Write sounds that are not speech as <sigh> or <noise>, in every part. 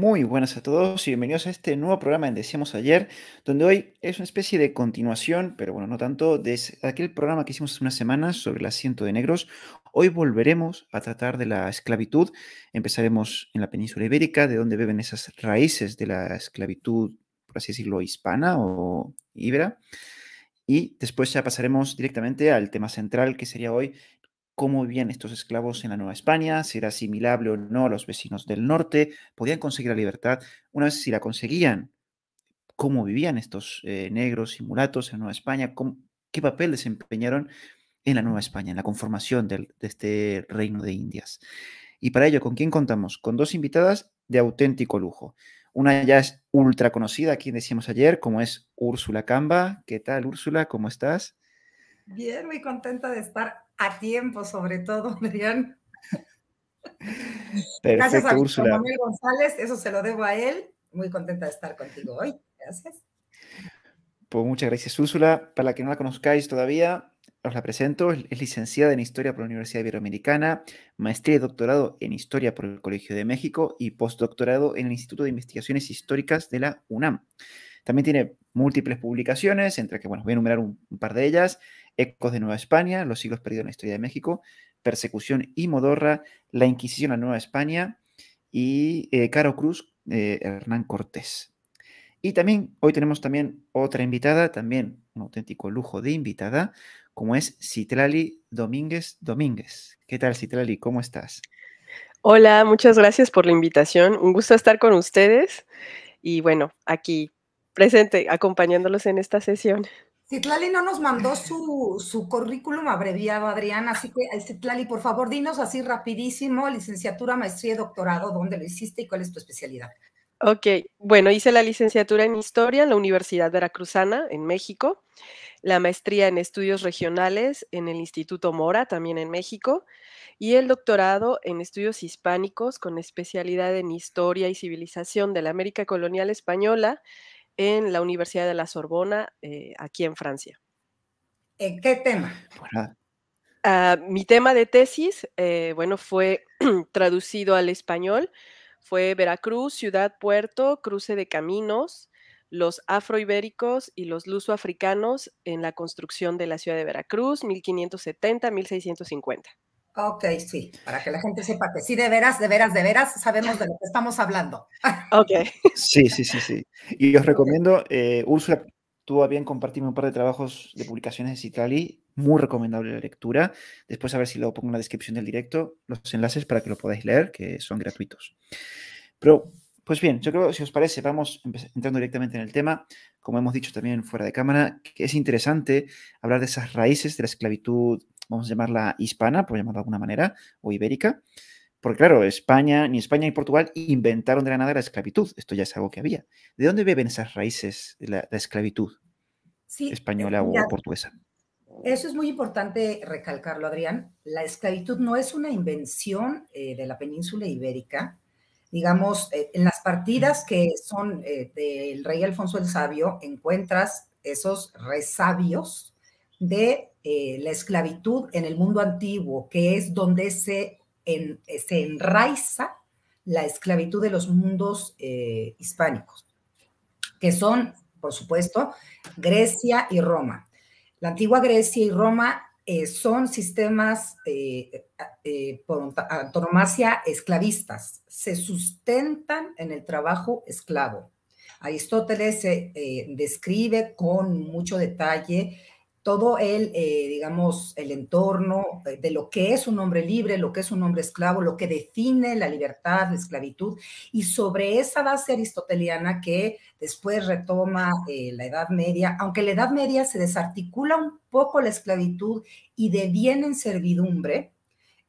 Muy buenas a todos y bienvenidos a este nuevo programa en Decíamos Ayer, donde hoy es una especie de continuación, pero bueno, no tanto, de aquel programa que hicimos hace unas semanas sobre el asiento de negros. Hoy volveremos a tratar de la esclavitud. Empezaremos en la península ibérica, de donde beben esas raíces de la esclavitud, por así decirlo, hispana o íbera. Y después ya pasaremos directamente al tema central que sería hoy cómo vivían estos esclavos en la Nueva España, si era asimilable o no a los vecinos del norte, podían conseguir la libertad. Una vez si la conseguían, cómo vivían estos eh, negros y mulatos en Nueva España, qué papel desempeñaron en la Nueva España, en la conformación de este reino de Indias. Y para ello, ¿con quién contamos? Con dos invitadas de auténtico lujo. Una ya es ultra conocida, quien decíamos ayer, como es Úrsula Camba. ¿Qué tal, Úrsula? ¿Cómo estás? Bien, muy contenta de estar a tiempo, sobre todo, <laughs> Adrián. Gracias a Úrsula. Manuel González, eso se lo debo a él. Muy contenta de estar contigo hoy. Gracias. Pues muchas gracias, Úrsula. Para la que no la conozcáis todavía, os la presento. Es licenciada en Historia por la Universidad Iberoamericana, maestría y doctorado en Historia por el Colegio de México y postdoctorado en el Instituto de Investigaciones Históricas de la UNAM. También tiene múltiples publicaciones, entre que, bueno, voy a enumerar un, par de ellas, Ecos de Nueva España, Los siglos perdidos en la historia de México, Persecución y Modorra, La Inquisición a Nueva España y eh, Caro Cruz, eh, Hernán Cortés. Y también, hoy tenemos también otra invitada, también un auténtico lujo de invitada, como es Citlali Domínguez Domínguez. ¿Qué tal, Citlali? ¿Cómo estás? Hola, muchas gracias por la invitación. Un gusto estar con ustedes. Y bueno, aquí presente acompañándolos en esta sesión. Citlali no nos mandó su, su currículum abreviado, Adriana, así que Citlali, por favor, dinos así rapidísimo, licenciatura, maestría y doctorado, dónde lo hiciste y cuál es tu especialidad. Ok, bueno, hice la licenciatura en Historia en la Universidad Veracruzana, en México, la maestría en Estudios Regionales en el Instituto Mora, también en México, y el doctorado en Estudios Hispánicos con especialidad en Historia y Civilización de la América Colonial Española en la Universidad de la Sorbona, eh, aquí en Francia. ¿En qué tema? Ah, mi tema de tesis, eh, bueno, fue <clears throat> traducido al español, fue Veracruz, ciudad, puerto, cruce de caminos, los afroibéricos y los lusoafricanos en la construcción de la ciudad de Veracruz, 1570-1650. Ok, sí, para que la gente sepa que sí, de veras, de veras, de veras, sabemos de lo que estamos hablando. <laughs> Ok. Sí, sí, sí, sí. Y os recomiendo, eh, Úrsula tú a bien compartirme un par de trabajos de publicaciones de Citali, muy recomendable la lectura. Después a ver si lo pongo en la descripción del directo, los enlaces para que lo podáis leer, que son gratuitos. Pero, pues bien, yo creo, si os parece, vamos entrando directamente en el tema, como hemos dicho también fuera de cámara, que es interesante hablar de esas raíces de la esclavitud vamos a llamarla hispana, por llamarla de alguna manera, o ibérica, porque claro, España, ni España ni Portugal inventaron de la nada la esclavitud, esto ya es algo que había. ¿De dónde beben esas raíces de la, esclavitud sí, eh, española o portuguesa? Eso es muy importante recalcarlo, Adrián. La esclavitud no es una invención eh, de la península ibérica, digamos, eh, en las partidas que son del rey Alfonso el Sabio, encuentras esos resabios de eh, la esclavitud en el mundo antiguo, que es donde se, se enraiza la esclavitud de los mundos eh, hispánicos, que son, por supuesto, Grecia y Roma. La antigua Grecia y Roma eh, son sistemas por antonomasia esclavistas, se sustentan en el trabajo esclavo. Aristóteles describe con mucho detalle todo el, eh, digamos, el entorno de lo que es un hombre libre, lo que es un hombre esclavo, lo que define la libertad, la esclavitud, y sobre esa base aristoteliana que después retoma eh, la Edad Media, aunque la Edad Media se desarticula un poco la esclavitud y deviene en servidumbre,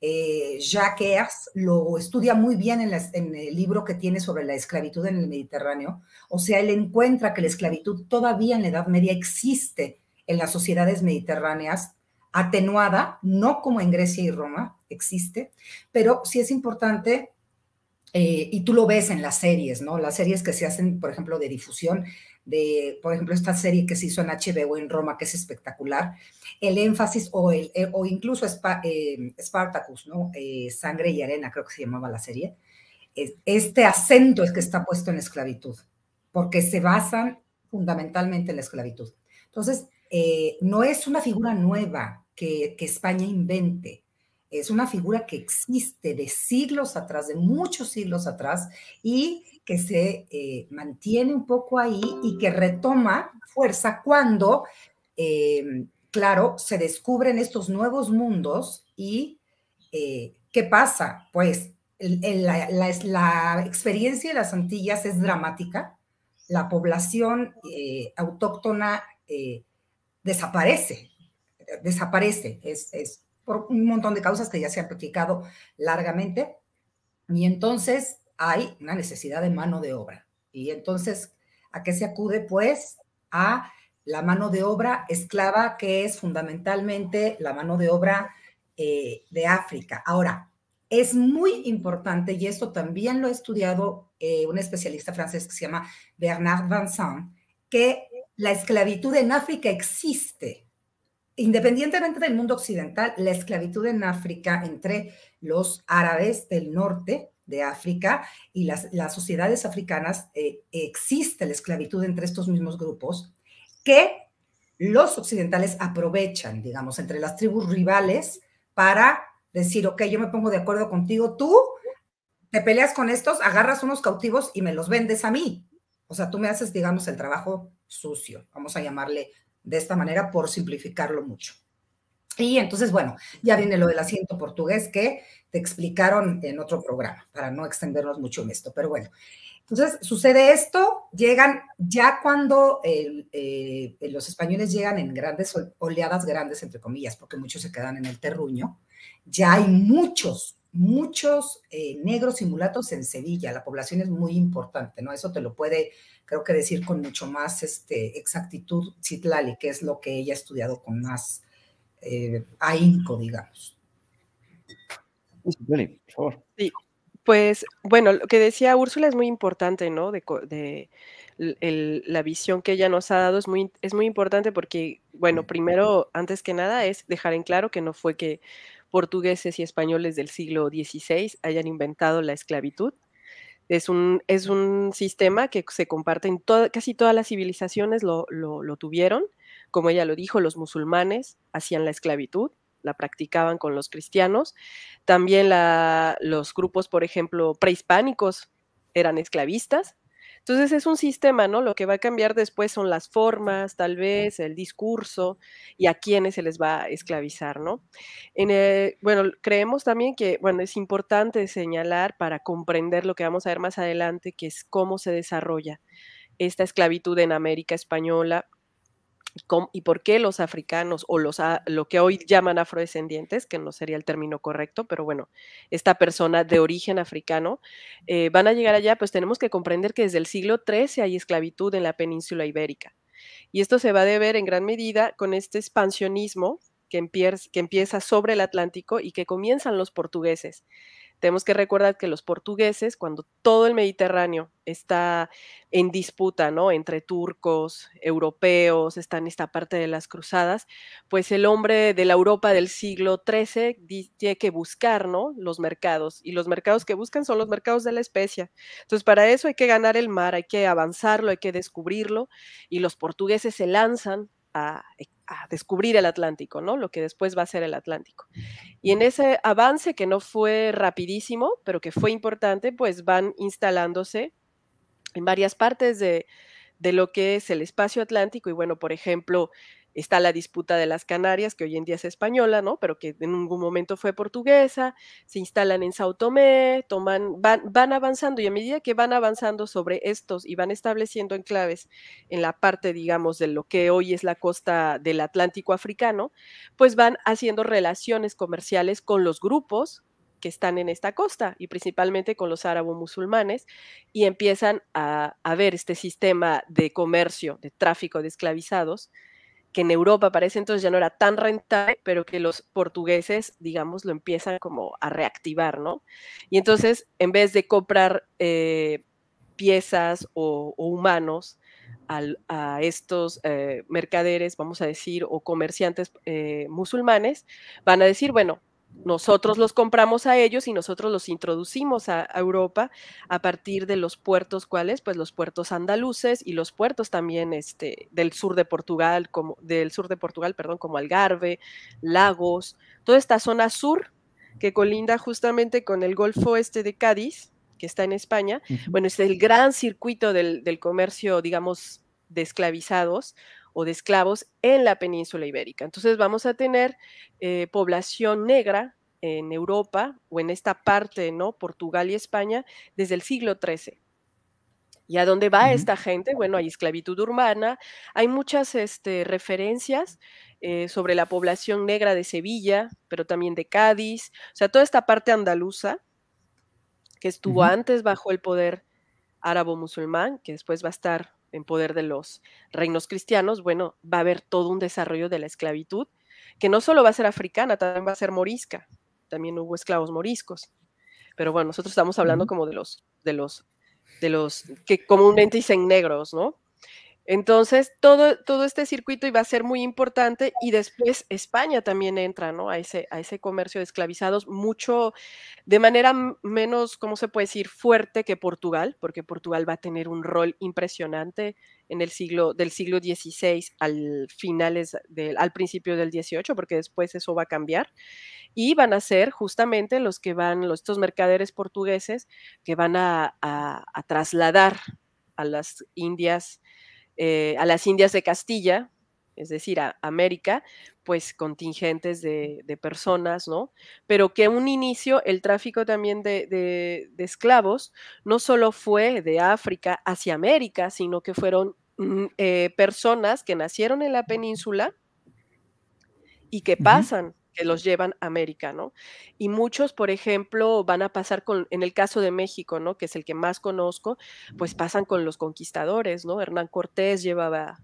ya eh, Jacques lo estudia muy bien en, en, el libro que tiene sobre la esclavitud en el Mediterráneo. O sea, él encuentra que la esclavitud todavía en la Edad Media existe en las sociedades mediterráneas, atenuada, no como en Grecia y Roma, existe, pero sí es importante, eh, y tú lo ves en las series, ¿no? Las series que se hacen, por ejemplo, de difusión, de, por ejemplo, esta serie que se hizo en HBO en Roma, que es espectacular, el énfasis o, el, eh, o incluso eh, Spartacus, ¿no? Sangre y Arena, creo que se llamaba la serie. Este acento es que está puesto en esclavitud, porque se basan fundamentalmente en la esclavitud. Entonces, eh, no es una figura nueva que, España invente, es una figura que existe de siglos atrás, de muchos siglos atrás, y que se eh, mantiene un poco ahí y que retoma fuerza cuando, eh, claro, se descubren estos nuevos mundos y ¿qué pasa? Pues la, la, experiencia de las Antillas es dramática, la población autóctona desaparece, desaparece. Es, por un montón de causas que ya se han platicado largamente. Y entonces hay una necesidad de mano de obra. Y entonces, ¿a qué se acude? Pues a la mano de obra esclava, que es fundamentalmente la mano de obra eh, de África. Ahora, es muy importante, y esto también lo ha estudiado eh, un especialista francés que se llama Bernard Vincent, que la esclavitud en África existe. Independientemente del mundo occidental, la esclavitud en África entre los árabes del norte de África y las, sociedades africanas eh, existe la esclavitud entre estos mismos grupos que los occidentales aprovechan, digamos, entre las tribus rivales para decir, ok, yo me pongo de acuerdo contigo, tú te peleas con estos, agarras unos cautivos y me los vendes a mí. O sea, tú me haces, digamos, el trabajo sucio, vamos a llamarle de esta manera por simplificarlo mucho. Y entonces, bueno, ya viene lo del asiento portugués que te explicaron en otro programa, para no extendernos mucho en esto, pero bueno. Entonces, sucede esto, llegan ya cuando eh, los españoles llegan en grandes oleadas, grandes entre comillas, porque muchos se quedan en el terruño, ya hay muchos muchos eh, negros y en Sevilla. La población es muy importante, ¿no? Eso te lo puede, creo que decir con mucho más este, exactitud Citlali, que es lo que ella ha estudiado con más eh, ahínco, digamos. Sí, pues bueno, lo que decía Úrsula es muy importante, ¿no? De, la visión que ella nos ha dado es muy, es muy importante porque, bueno, primero, antes que nada, es dejar en claro que no fue que portugueses y españoles del siglo XVI hayan inventado la esclavitud. Es un, sistema que se comparte en casi todas las civilizaciones lo, tuvieron. Como ella lo dijo, los musulmanes hacían la esclavitud, la practicaban con los cristianos. También los grupos, por ejemplo, prehispánicos eran esclavistas, entonces es un sistema, ¿no? Lo que va a cambiar después son las formas, tal vez, el discurso y a quiénes se les va a esclavizar, ¿no? En eh, bueno, creemos también que, bueno, es importante señalar para comprender lo que vamos a ver más adelante, que es cómo se desarrolla esta esclavitud en América Española y por qué los africanos o los, lo que hoy llaman afrodescendientes, que no sería el término correcto, pero bueno, esta persona de origen africano, eh, van a llegar allá, pues tenemos que comprender que desde el siglo XIII hay esclavitud en la península ibérica. Y esto se va a deber en gran medida con este expansionismo que, empieza sobre el Atlántico y que comienzan los portugueses. Tenemos que recordar que los portugueses, cuando todo el Mediterráneo está en disputa, ¿no? Entre turcos, europeos, está en esta parte de las cruzadas, pues el hombre de la Europa del siglo XIII tiene que buscar, ¿no? Los mercados, y los mercados que buscan son los mercados de la especia. Entonces, para eso hay que ganar el mar, hay que avanzarlo, hay que descubrirlo, y los portugueses se lanzan eh, a, descubrir el Atlántico, ¿no? Lo que después va a ser el Atlántico. Y en ese avance que no fue rapidísimo, pero que fue importante, pues van instalándose en varias partes de, de lo que es el espacio atlántico y bueno, por ejemplo, está la disputa de las Canarias, que hoy en día es española, ¿no? Pero que en ningún momento fue portuguesa, se instalan en Sao Tomé, toman, van, van avanzando y a medida que van avanzando sobre estos y van estableciendo enclaves en la parte, digamos, de lo que hoy es la costa del Atlántico africano, pues van haciendo relaciones comerciales con los grupos que están en esta costa y principalmente con los árabes musulmanes y empiezan a ver este sistema de comercio, de tráfico de esclavizados que en Europa parece entonces ya no era tan rentable, pero que los portugueses, digamos, lo empiezan como a reactivar, ¿no? Y entonces, en vez de comprar eh, piezas o, humanos a estos eh, mercaderes, vamos a decir, o comerciantes eh, musulmanes, van a decir, bueno, nosotros los compramos a ellos y nosotros los introducimos a, Europa a partir de los puertos, ¿cuáles? Pues los puertos andaluces y los puertos también este, del sur de Portugal, como, del sur de Portugal, perdón, como Algarve, Lagos, toda esta zona sur que colinda justamente con el Golfo Oeste de Cádiz, que está en España. Bueno, es el gran circuito del, del comercio, digamos, de esclavizados, o de esclavos en la península ibérica. Entonces vamos a tener eh, población negra en Europa o en esta parte, ¿no? Portugal y España, desde el siglo XIII. ¿Y a dónde va esta gente? Bueno, hay esclavitud urbana, hay muchas este, referencias eh, sobre la población negra de Sevilla, pero también de Cádiz, o sea, toda esta parte andaluza que estuvo antes bajo el poder árabo-musulmán, que después va a estar en poder de los reinos cristianos, bueno, va a haber todo un desarrollo de la esclavitud, que no solo va a ser africana, también va a ser morisca, también hubo esclavos moriscos. Pero bueno, nosotros estamos hablando como de los, de los, de los que comúnmente dicen negros, ¿no? Entonces, todo, este circuito iba a ser muy importante y después España también entra, ¿no? A ese, comercio de esclavizados, mucho, de manera menos, ¿cómo se puede decir?, fuerte que Portugal, porque Portugal va a tener un rol impresionante en el siglo, del siglo XVI al, finales al principio del XVIII, porque después eso va a cambiar. Y van a ser justamente los que van, estos mercaderes portugueses que van a trasladar a las Indias eh, a las Indias de Castilla, es decir, a América, pues contingentes de, personas, ¿no? Pero que un inicio el tráfico también de, esclavos no solo fue de África hacia América, sino que fueron mm, eh, personas que nacieron en la península y que pasan que los llevan a América, ¿no? Y muchos, por ejemplo, van a pasar con, en el caso de México, ¿no? Que es el que más conozco, pues pasan con los conquistadores, ¿no? Hernán Cortés llevaba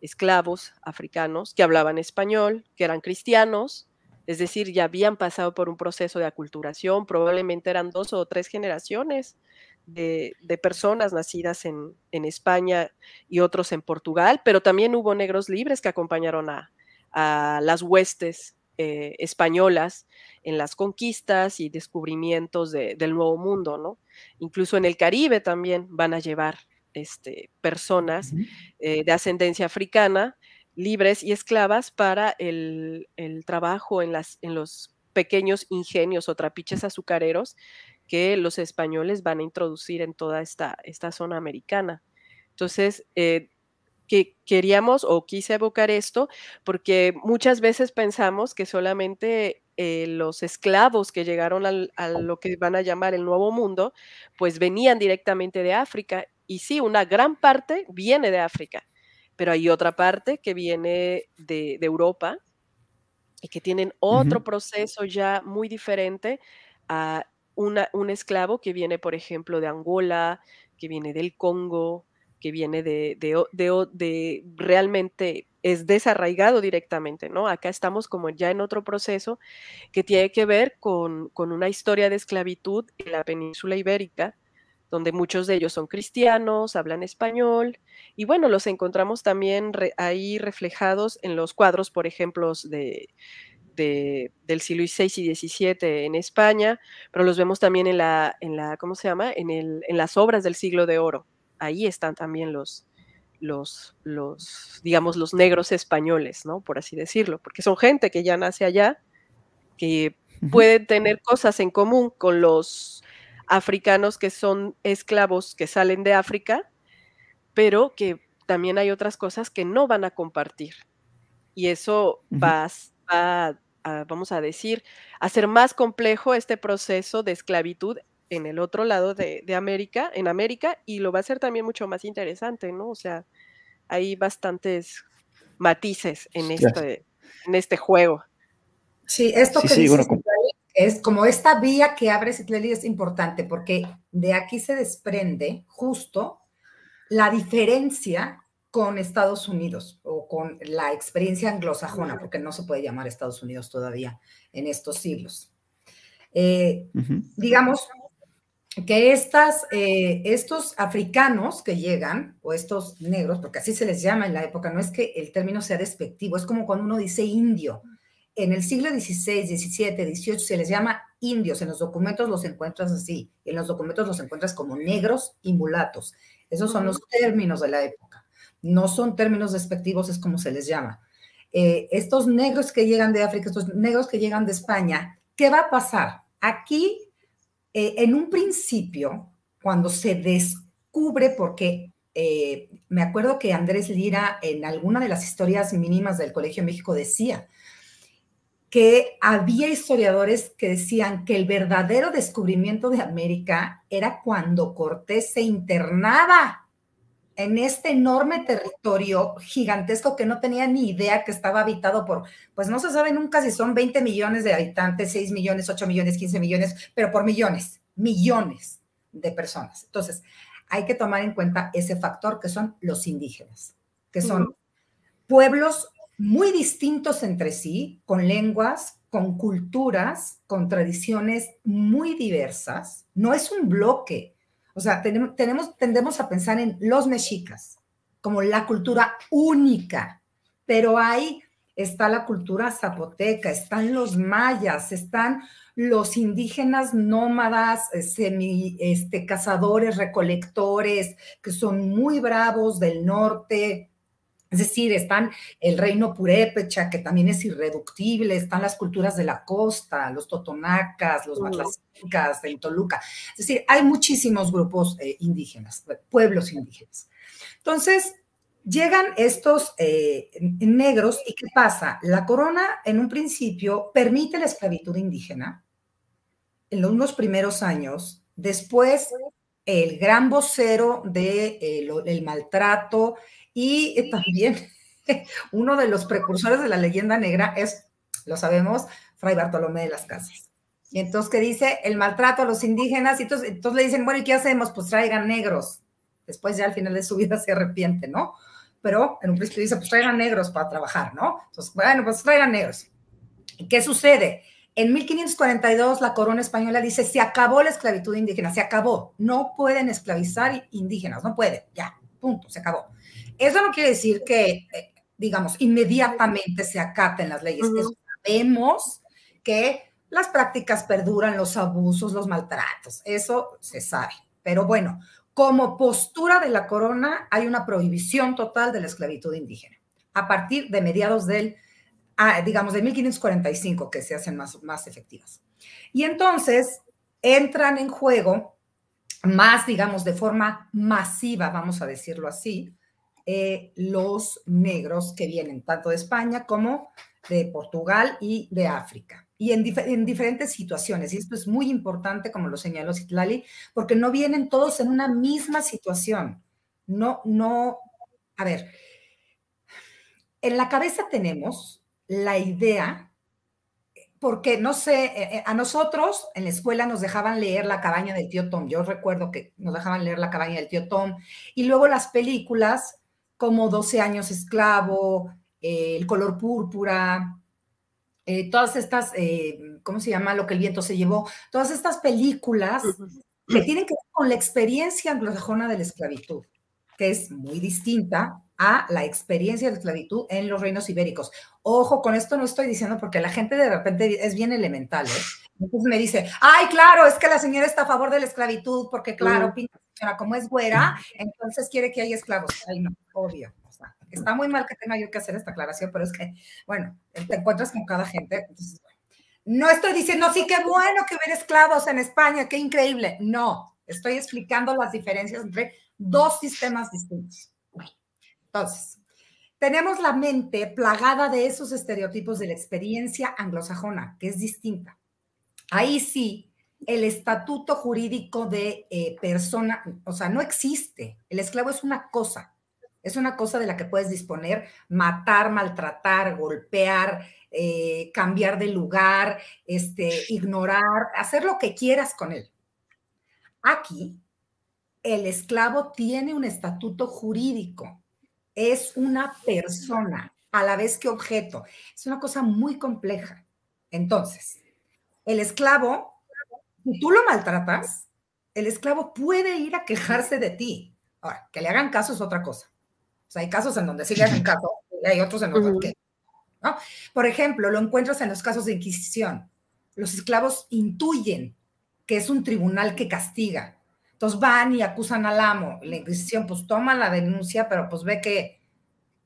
esclavos africanos que hablaban español, que eran cristianos, es decir, ya habían pasado por un proceso de aculturación, probablemente eran dos o tres generaciones de, personas nacidas en, España y otros en Portugal, pero también hubo negros libres que acompañaron a, a las huestes eh, españolas en las conquistas y descubrimientos del Nuevo Mundo, ¿no? Incluso en el Caribe también van a llevar este, personas eh, de ascendencia africana, libres y esclavas, para el, trabajo en, las, en los pequeños ingenios o trapiches azucareros que los españoles van a introducir en toda esta, esta zona americana. Entonces, eh, que queríamos o quise evocar esto porque muchas veces pensamos que solamente eh, los esclavos que llegaron a lo que van a llamar el Nuevo Mundo, pues venían directamente de África. Y sí, una gran parte viene de África, pero hay otra parte que viene de, Europa y que tienen otro proceso ya muy diferente a un esclavo que viene, por ejemplo, de Angola, que viene del Congo, que viene de, de, de, realmente es desarraigado directamente, ¿no? Acá estamos como ya en otro proceso que tiene que ver con, una historia de esclavitud en la península ibérica, donde muchos de ellos son cristianos, hablan español, y bueno, los encontramos también ahí reflejados en los cuadros, por ejemplo, de, del siglo XVI y XVII en España, pero los vemos también en la, en la ¿cómo se llama? En, el, en las obras del siglo de oro, ahí están también los, los, los, digamos, los negros españoles, ¿no? Por así decirlo, porque son gente que ya nace allá, que pueden tener cosas en común con los africanos que son esclavos que salen de África, pero que también hay otras cosas que no van a compartir. Y eso va, vamos a decir, hacer más complejo este proceso de esclavitud en el otro lado de, América, en América, y lo va a ser también mucho más interesante, ¿no? O sea, hay bastantes matices en este, en este juego. Sí, esto que es como esta vía que abre Citleli es importante, porque de aquí se desprende justo la diferencia con Estados Unidos o con la experiencia anglosajona, porque no se puede llamar Estados Unidos todavía en estos siglos. Eh, digamos, que estas, eh, estos africanos que llegan, o estos negros, porque así se les llama en la época, no es que el término sea despectivo, es como cuando uno dice indio. En el siglo XVI, XVII, XVIII se les llama indios, en los documentos los encuentras así, en los documentos los encuentras como negros y mulatos. Esos son los términos de la época. No son términos despectivos, es como se les llama. Eh, estos negros que llegan de África, estos negros que llegan de España, ¿qué va a pasar? Aquí eh, en un principio, cuando se descubre, porque eh, me acuerdo que Andrés Lira en alguna de las historias mínimas del Colegio México decía que había historiadores que decían que el verdadero descubrimiento de América era cuando Cortés se internaba en este enorme territorio gigantesco que no tenía ni idea que estaba habitado por, pues no se sabe nunca si son 20 millones de habitantes, 6 millones, 8 millones, 15 millones, pero por millones, millones de personas. Entonces, hay que tomar en cuenta ese factor que son los indígenas, que son pueblos muy distintos entre sí, con lenguas, con culturas, con tradiciones muy diversas. No es un bloque, o sea, tenemos, tendemos a pensar en los mexicas como la cultura única, pero ahí está la cultura zapoteca, están los mayas, están los indígenas nómadas, eh, semi, este, cazadores, recolectores, que son muy bravos del norte, es decir, están el reino purépecha, que también es irreductible, están las culturas de la costa, los totonacas, los matlacicas, el Toluca. Es decir, hay muchísimos grupos eh, indígenas, eh, pueblos indígenas. Entonces, llegan estos eh, negros y ¿qué pasa? La corona en un principio permite la esclavitud indígena en los primeros años, después el gran vocero del de, maltrato, y eh, también <laughs> uno de los precursores de la leyenda negra es, lo sabemos, Fray Bartolomé de las Casas. Y entonces, ¿qué dice? El maltrato a los indígenas. Y entonces, le dicen, bueno, ¿y qué hacemos? Pues traigan negros. Después ya al final de su vida <laughs> se arrepiente, ¿no? Pero en un principio dice, pues traigan negros para trabajar, ¿no? Entonces, bueno, pues traigan negros. qué sucede? En 1542 la corona española dice, se acabó la esclavitud indígena, se acabó. No pueden esclavizar indígenas, no pueden, ya, punto, se acabó. Eso no quiere decir que, digamos, inmediatamente se acaten las leyes. sabemos que las prácticas perduran, los abusos, los maltratos, eso se sabe. Pero bueno, como postura de la corona hay una prohibición total de la esclavitud indígena. A partir de mediados del, ah, digamos, de 1545 que se hacen más, más efectivas. Y entonces entran en juego más, digamos, de forma masiva, vamos a decirlo así, eh, los negros que vienen tanto de España como de Portugal y de África. Y en, diferentes situaciones. Y esto es muy importante, como lo señaló Citlali, porque no vienen todos en una misma situación. No, no, a ver, en la cabeza tenemos la idea, porque no sé, eh, eh, a nosotros en la escuela nos dejaban leer La cabaña del tío Tom. Yo recuerdo que nos dejaban leer La cabaña del tío Tom. Y luego las películas como 12 años esclavo, eh, El color púrpura, eh, todas estas, eh, ¿cómo se llama? Lo que el viento se llevó, todas estas películas que tienen que ver con la experiencia anglosajona de la esclavitud, que es muy distinta a la experiencia de la esclavitud en los reinos ibéricos. Ojo, con esto no estoy diciendo porque la gente de repente es bien elemental. ¿eh? Entonces me dice, ay, claro, es que la señora está a favor de la esclavitud porque, claro, como es güera, entonces quiere que haya esclavos. Ay, no, obvio. está muy mal que tenga yo que hacer esta aclaración, pero es que, bueno, eh, te encuentras con cada gente. No estoy diciendo, sí, qué bueno que hubiera esclavos en España, qué increíble. No, estoy explicando las diferencias entre dos sistemas distintos. entonces, tenemos la mente plagada de esos estereotipos de la experiencia anglosajona, que es distinta. Ahí sí, el estatuto jurídico de eh, persona, o sea, no existe. El esclavo es una cosa, es una cosa de la que puedes disponer, matar, maltratar, golpear, eh, cambiar de lugar, este, ignorar, hacer lo que quieras con él. Aquí, el esclavo tiene un estatuto jurídico, es una persona, a la vez que objeto. Es una cosa muy compleja. Entonces, el esclavo si tú lo maltratas, el esclavo puede ir a quejarse de ti. Ahora, que le hagan caso es otra cosa. O hay casos en donde sí le hacen caso y hay otros en los que ¿no? Por ejemplo, lo encuentras en los casos de Inquisición. Los esclavos intuyen que es un tribunal que castiga. Entonces van y acusan al amo. La Inquisición pues toma la denuncia, pero pues ve que,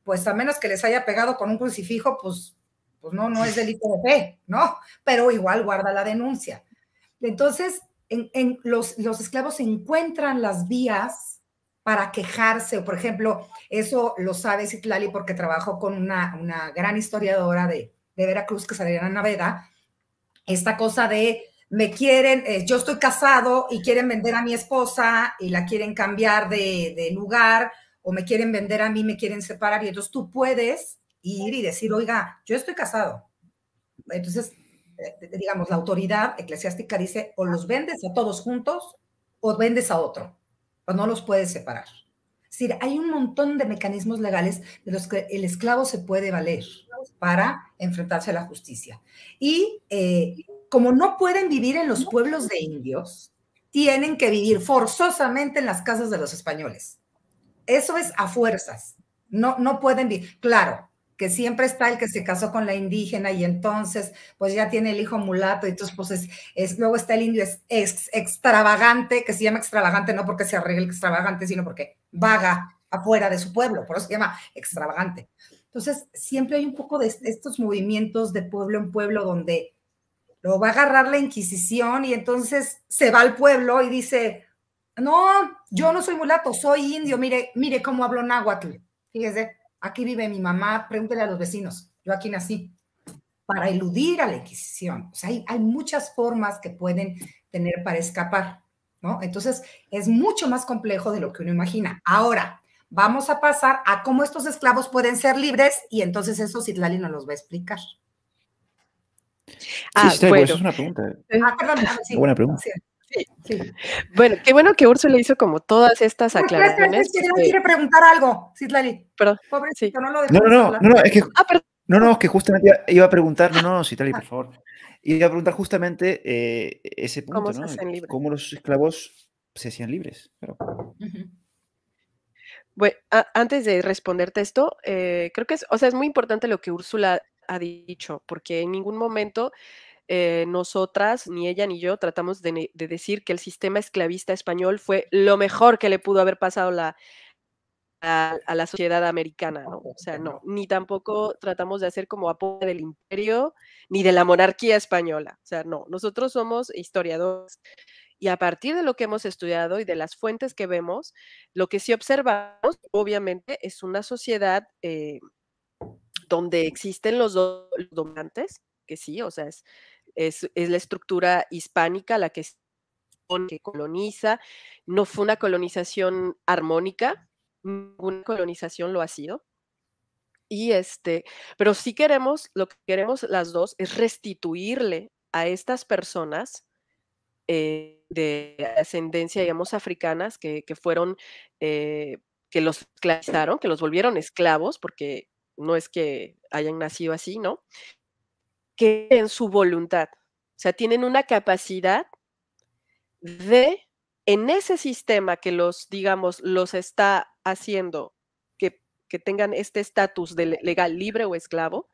pues a menos que les haya pegado con un crucifijo, pues, pues no, no es <laughs> delito de fe, ¿no? Pero igual guarda la denuncia. Entonces, los, esclavos encuentran las vías para quejarse. Por ejemplo, eso lo sabe Citlali porque trabajó con una, gran historiadora de, Veracruz, que es Adriana Naveda, esta cosa de me quieren, eh, yo estoy casado y quieren vender a mi esposa y la quieren cambiar de, de, lugar o me quieren vender a mí, me quieren separar y entonces tú puedes ir y decir, oiga, yo estoy casado. Entonces, eh, digamos, la autoridad eclesiástica dice o los vendes a todos juntos o vendes a otro, o no los puedes separar. Es decir, hay un montón de mecanismos legales de los que el esclavo se puede valer para enfrentarse a la justicia. Y eh, como no pueden vivir en los pueblos de indios, tienen que vivir forzosamente en las casas de los españoles. Eso es a fuerzas. No, no pueden vivir. Claro, siempre está el que se casó con la indígena y entonces pues ya tiene el hijo mulato y entonces pues es, luego está el indio es, es, extravagante, que se llama extravagante no porque se arregle extravagante, sino porque vaga afuera de su pueblo, por eso se llama extravagante. Entonces siempre hay un poco de estos movimientos de pueblo en pueblo donde lo va a agarrar la Inquisición y entonces se va al pueblo y dice, no, yo no soy mulato, soy indio, mire, mire cómo hablo náhuatl, fíjese Aquí vive mi mamá, pregúntele a los vecinos, yo aquí nací, para eludir a la Inquisición. O sea, hay, muchas formas que pueden tener para escapar, ¿no? Entonces, es mucho más complejo de lo que uno imagina. Ahora, vamos a pasar a cómo estos esclavos pueden ser libres y entonces eso Citlali nos los va a explicar. ah, sí, pues, es una pregunta. Ah, Buena pregunta. Bueno, qué bueno que Úrsula hizo como todas estas aclaraciones. Es que este quiere preguntar algo, Citlali. Perdón. Pobrecito, no lo no, no, no, es que, ah, no, no, que justamente iba a preguntar, no, no, Citlali, ah. por favor. Iba a preguntar justamente eh, ese punto, ¿no? ¿Cómo los esclavos se hacían libres? Bueno, antes de responderte esto, eh, creo que es, o sea, es muy importante lo que Úrsula ha dicho, porque en ningún momento eh, nosotras, ni ella ni yo, tratamos de, decir que el sistema esclavista español fue lo mejor que le pudo haber pasado a, la sociedad americana, ¿no? O sea, no, ni tampoco tratamos de hacer como apoyo del imperio ni de la monarquía española. O sea, no, nosotros somos historiadores. Y a partir de lo que hemos estudiado y de las fuentes que vemos, lo que sí observamos, obviamente, es una sociedad eh, donde existen los, los dominantes, que sí, o sea, es es, la estructura hispánica la que, coloniza. No fue una colonización armónica, ninguna colonización lo ha sido. Y este, pero sí queremos, lo que queremos las dos es restituirle a estas personas eh, de ascendencia, digamos, africanas, que, fueron, eh, que los esclavizaron, que los volvieron esclavos, porque no es que hayan nacido así, ¿no? que en su voluntad. O sea, tienen una capacidad de, en ese sistema que los, digamos, los está haciendo que, tengan este estatus de legal libre o esclavo,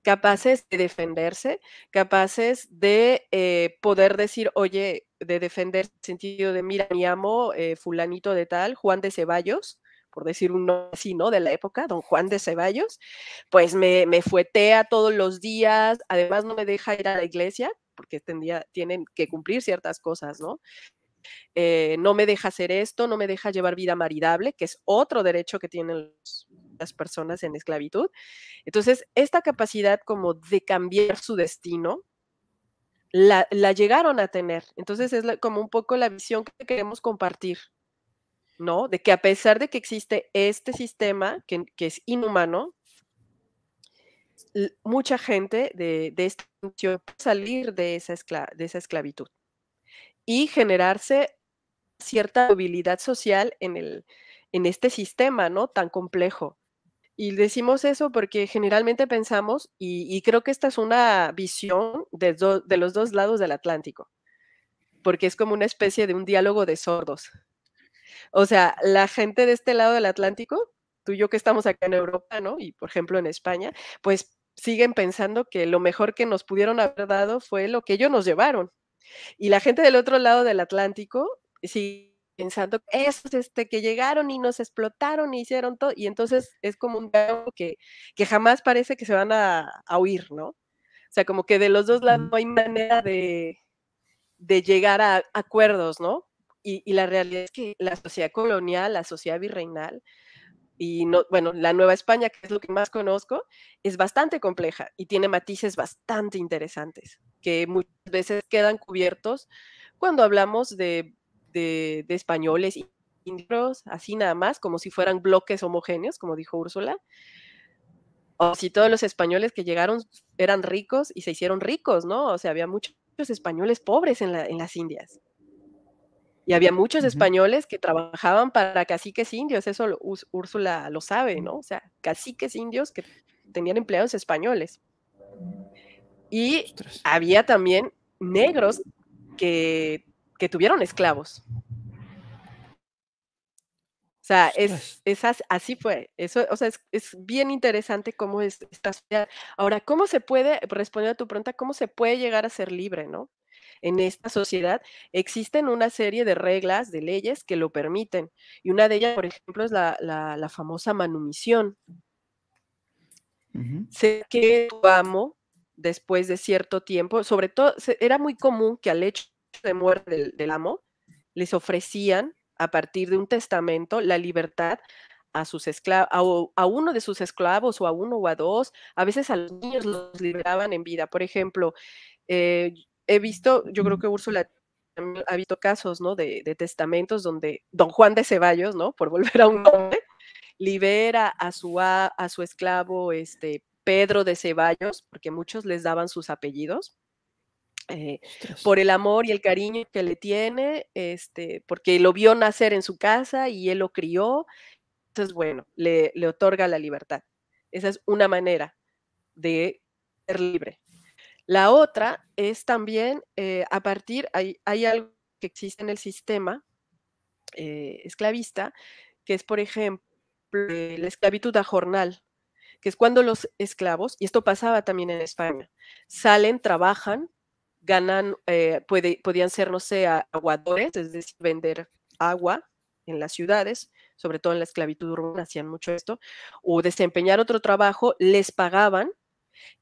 capaces de defenderse, capaces de eh, poder decir, oye, de defender en sentido de, mira, mi amo, eh, fulanito de tal, Juan de Ceballos, por decir uno así, ¿no? De la época, don Juan de Ceballos, pues me, fuetea todos los días, además no me deja ir a la iglesia porque tienen que cumplir ciertas cosas, ¿no? Eh, no me deja hacer esto, no me deja llevar vida maridable, que es otro derecho que tienen las personas en esclavitud. Entonces, esta capacidad como de cambiar su destino, la, llegaron a tener. Entonces, es como un poco la visión que queremos compartir, ¿no? De que a pesar de que existe este sistema que, es inhumano, mucha gente de, de esta puede salir de esa, de esa esclavitud y generarse cierta movilidad social en, este sistema, ¿no? Tan complejo. Y decimos eso porque generalmente pensamos, y, creo que esta es una visión de, de los dos lados del Atlántico, porque es como una especie de un diálogo de sordos, o sea, la gente de este lado del Atlántico, tú y yo que estamos acá en Europa, ¿no? Y por ejemplo en España, pues siguen pensando que lo mejor que nos pudieron haber dado fue lo que ellos nos llevaron. Y la gente del otro lado del Atlántico sigue pensando, que es este, que llegaron y nos explotaron y hicieron todo, y entonces es como un diálogo que, que jamás parece que se van a, a oír, ¿no? O sea, como que de los dos lados no hay manera de, de llegar a acuerdos, ¿no? y, la realidad es que la sociedad colonial, la sociedad virreinal, y bueno, la Nueva España, que es lo que más conozco, es bastante compleja y tiene matices bastante interesantes que muchas veces quedan cubiertos cuando hablamos de, españoles y indios, así nada más, como si fueran bloques homogéneos, como dijo Úrsula, o si todos los españoles que llegaron eran ricos y se hicieron ricos, ¿no? O sea, había muchos españoles pobres en las Indias. Y había muchos españoles que trabajaban para caciques indios, eso Úrsula lo sabe, ¿no? O sea, caciques indios que tenían empleados españoles. Y había también negros que, que tuvieron esclavos. O sea, es, así fue. Eso, o sea, es, es, bien interesante cómo es esta Ahora, ¿cómo se puede, respondiendo a tu pregunta, cómo se puede llegar a ser libre, no? en esta sociedad, existen una serie de reglas, de leyes que lo permiten. Y una de ellas, por ejemplo, es la, famosa manumisión. Sé que tu amo, después de cierto tiempo, sobre todo, era muy común que al hecho de muerte del, amo, les ofrecían a partir de un testamento la libertad a sus esclavos, a, uno de sus esclavos o a uno o a dos, a veces a los niños los liberaban en vida. Por ejemplo, eh, he visto, yo creo que Úrsula ha visto casos, ¿no? De, testamentos donde don Juan de Ceballos, ¿no? Por <laughs> volver a un nombre, libera a su, a, su esclavo, este, Pedro de Ceballos, porque muchos les daban sus apellidos, eh, por el amor y el cariño que le tiene, este, porque lo vio nacer en su casa y él lo crió. Entonces, bueno, le otorga la libertad. Esa es una manera de ser libre, la otra es también eh, a partir, hay, hay, algo que existe en el sistema eh, esclavista, que es, por ejemplo, eh, la esclavitud a jornal, que es cuando los esclavos, y esto pasaba también en España, salen, trabajan, ganan, podían ser, no sé, aguadores, es decir, vender agua en las ciudades, sobre todo en la esclavitud urbana hacían mucho esto, o desempeñar otro trabajo, les pagaban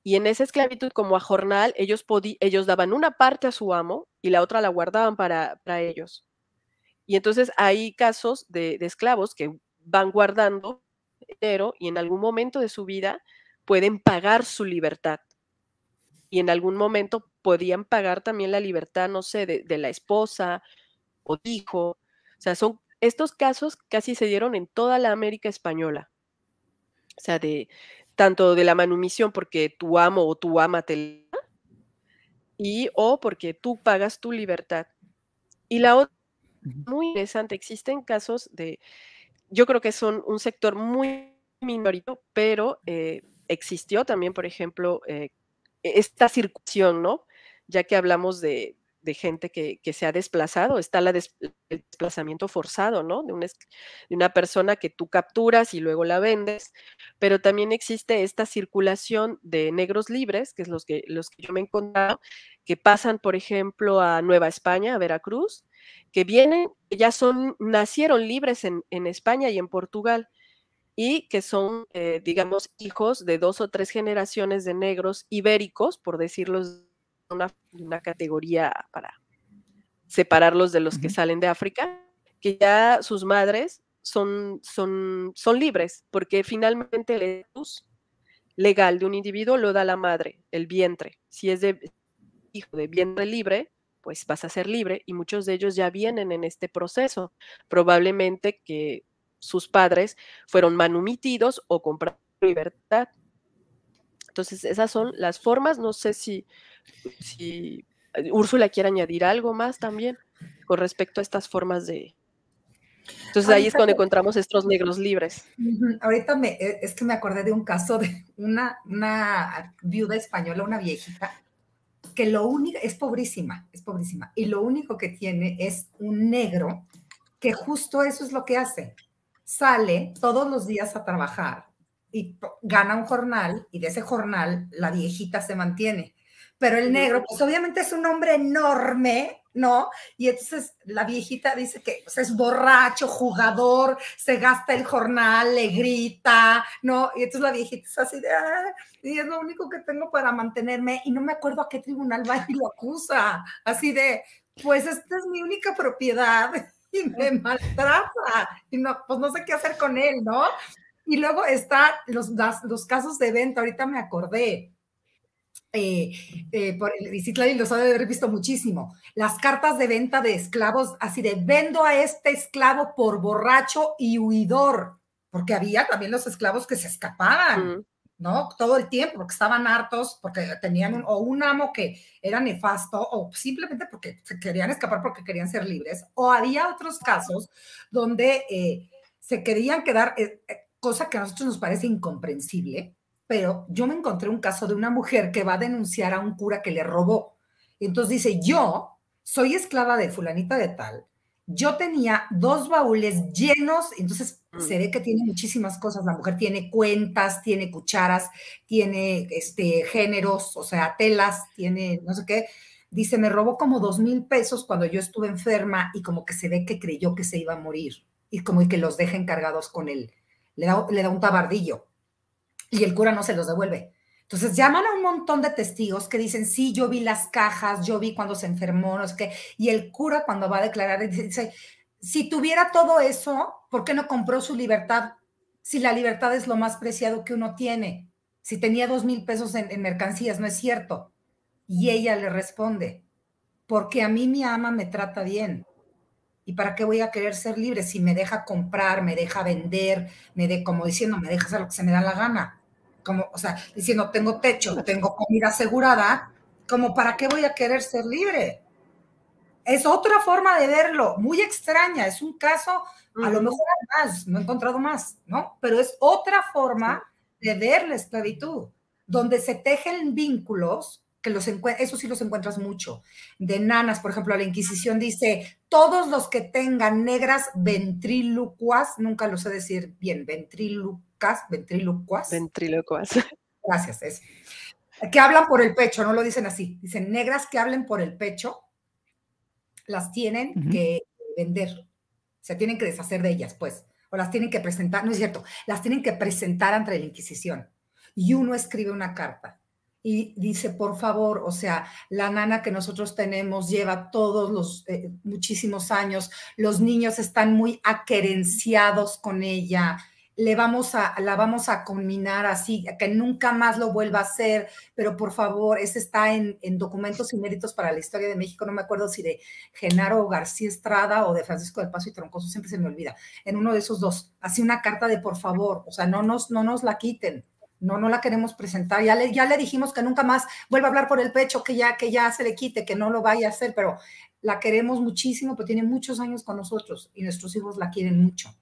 y en esa esclavitud como a jornal, ellos, ellos daban una parte a su amo y la otra la guardaban para, ellos. Y entonces hay casos de, esclavos que van guardando dinero y en algún momento de su vida pueden pagar su libertad. Y en algún momento podían pagar también la libertad, no sé, de, la esposa o hijo. O sea, son estos casos casi se dieron en toda la América española. O sea, de, tanto de la manumisión porque tu amo o tu ama te la y o porque tú pagas tu libertad. Y la otra, muy interesante, existen casos de, yo creo que son un sector muy minorito, pero eh, existió también, por ejemplo, eh, esta circulación, ¿no? Ya que hablamos de de gente que, se ha desplazado, está la el desplazamiento forzado, ¿no? De una, de una persona que tú capturas y luego la vendes, pero también existe esta circulación de negros libres, que es los que, los que yo me he encontrado, que pasan, por ejemplo, a Nueva España, a Veracruz, que vienen, ya son, nacieron libres en, España y en Portugal y que son, eh, digamos, hijos de dos o tres generaciones de negros ibéricos, por decirlo una, categoría para separarlos de los que salen de África, que ya sus madres son, son, son libres, porque finalmente el estatus legal de un individuo lo da la madre, el vientre. Si es de hijo de vientre libre, pues vas a ser libre y muchos de ellos ya vienen en este proceso. Probablemente que sus padres fueron manumitidos o compraron libertad. Entonces, esas son las formas. No sé si si Úrsula quiere añadir algo más también con respecto a estas formas de... Entonces ahí es cuando encontramos estos negros libres. Ahorita eh, es que me acordé de un caso de una, viuda española, una viejita, que lo único, es pobrísima, es pobrísima, y lo único que tiene es un negro que justo eso es lo que hace. Sale todos los días a trabajar y gana un jornal y de ese jornal la viejita se mantiene pero el negro, pues obviamente es un hombre enorme, ¿no? Y entonces la viejita dice que pues, es borracho, jugador, se gasta el jornal, le grita, ¿no? Y entonces la viejita es así de, ah, y es lo único que tengo para mantenerme, y no me acuerdo a qué tribunal va y lo acusa, así de, pues esta es mi única propiedad y me maltrata, y no, pues no sé qué hacer con él, ¿no? Y luego está los, los casos de venta, ahorita me acordé, eh, eh, por, y lo los haber visto muchísimo, las cartas de venta de esclavos, así de vendo a este esclavo por borracho y huidor, porque había también los esclavos que se escapaban, ¿no? Todo el tiempo, porque estaban hartos, porque tenían un, o un amo que era nefasto, o simplemente porque se querían escapar porque querían ser libres, o había otros casos donde eh, se querían quedar, eh, cosa que a nosotros nos parece incomprensible, pero yo me encontré un caso de una mujer que va a denunciar a un cura que le robó. Entonces dice, yo soy esclava de fulanita de tal, yo tenía dos baúles llenos, entonces mm. se ve que tiene muchísimas cosas, la mujer tiene cuentas, tiene cucharas, tiene este, géneros, o sea, telas, tiene no sé qué. Dice, me robó como dos mil pesos cuando yo estuve enferma y como que se ve que creyó que se iba a morir y como que los deja encargados con él. Le da, le da un tabardillo y el cura no se los devuelve. Entonces llaman a un montón de testigos que dicen, sí, yo vi las cajas, yo vi cuando se enfermó, no sé qué, y el cura cuando va a declarar dice, si tuviera todo eso, ¿por qué no compró su libertad? Si la libertad es lo más preciado que uno tiene, si tenía dos mil pesos en, mercancías, no es cierto. Y ella le responde, porque a mí mi ama me trata bien. ¿Y para qué voy a querer ser libre si me deja comprar, me deja vender, me de, como diciendo, me deja a lo que se me da la gana? como, o sea, diciendo, tengo techo, tengo comida asegurada, como, ¿para qué voy a querer ser libre? Es otra forma de verlo, muy extraña, es un caso, a lo mejor más, no he encontrado más, ¿no? Pero es otra forma de ver la esclavitud, donde se tejen vínculos que los eso sí los encuentras mucho. De nanas, por ejemplo, la Inquisición dice, todos los que tengan negras ventrílucuas, nunca lo sé decir bien, ventrílucuas, ventrilocuas, ventrilocuas. Gracias, es. Que hablan por el pecho, no lo dicen así. Dicen negras que hablen por el pecho, las tienen que vender. se tienen que deshacer de ellas, pues. O las tienen que presentar, no es cierto, las tienen que presentar ante la Inquisición. Y uno escribe una carta y dice, por favor, o sea, la nana que nosotros tenemos lleva todos los eh, muchísimos años, los niños están muy aquerenciados con ella, le vamos a, la vamos a combinar así, que nunca más lo vuelva a hacer, pero por favor, este está en, documentos y méritos para la historia de México, no me acuerdo si de Genaro García Estrada o de Francisco del Paso y Troncoso, siempre se me olvida, en uno de esos dos, así una carta de por favor, o sea, no nos, no nos la quiten, no, no la queremos presentar, ya le, ya le dijimos que nunca más vuelva a hablar por el pecho, que ya, que ya se le quite, que no lo vaya a hacer, pero la queremos muchísimo, pero tiene muchos años con nosotros y nuestros hijos la quieren mucho.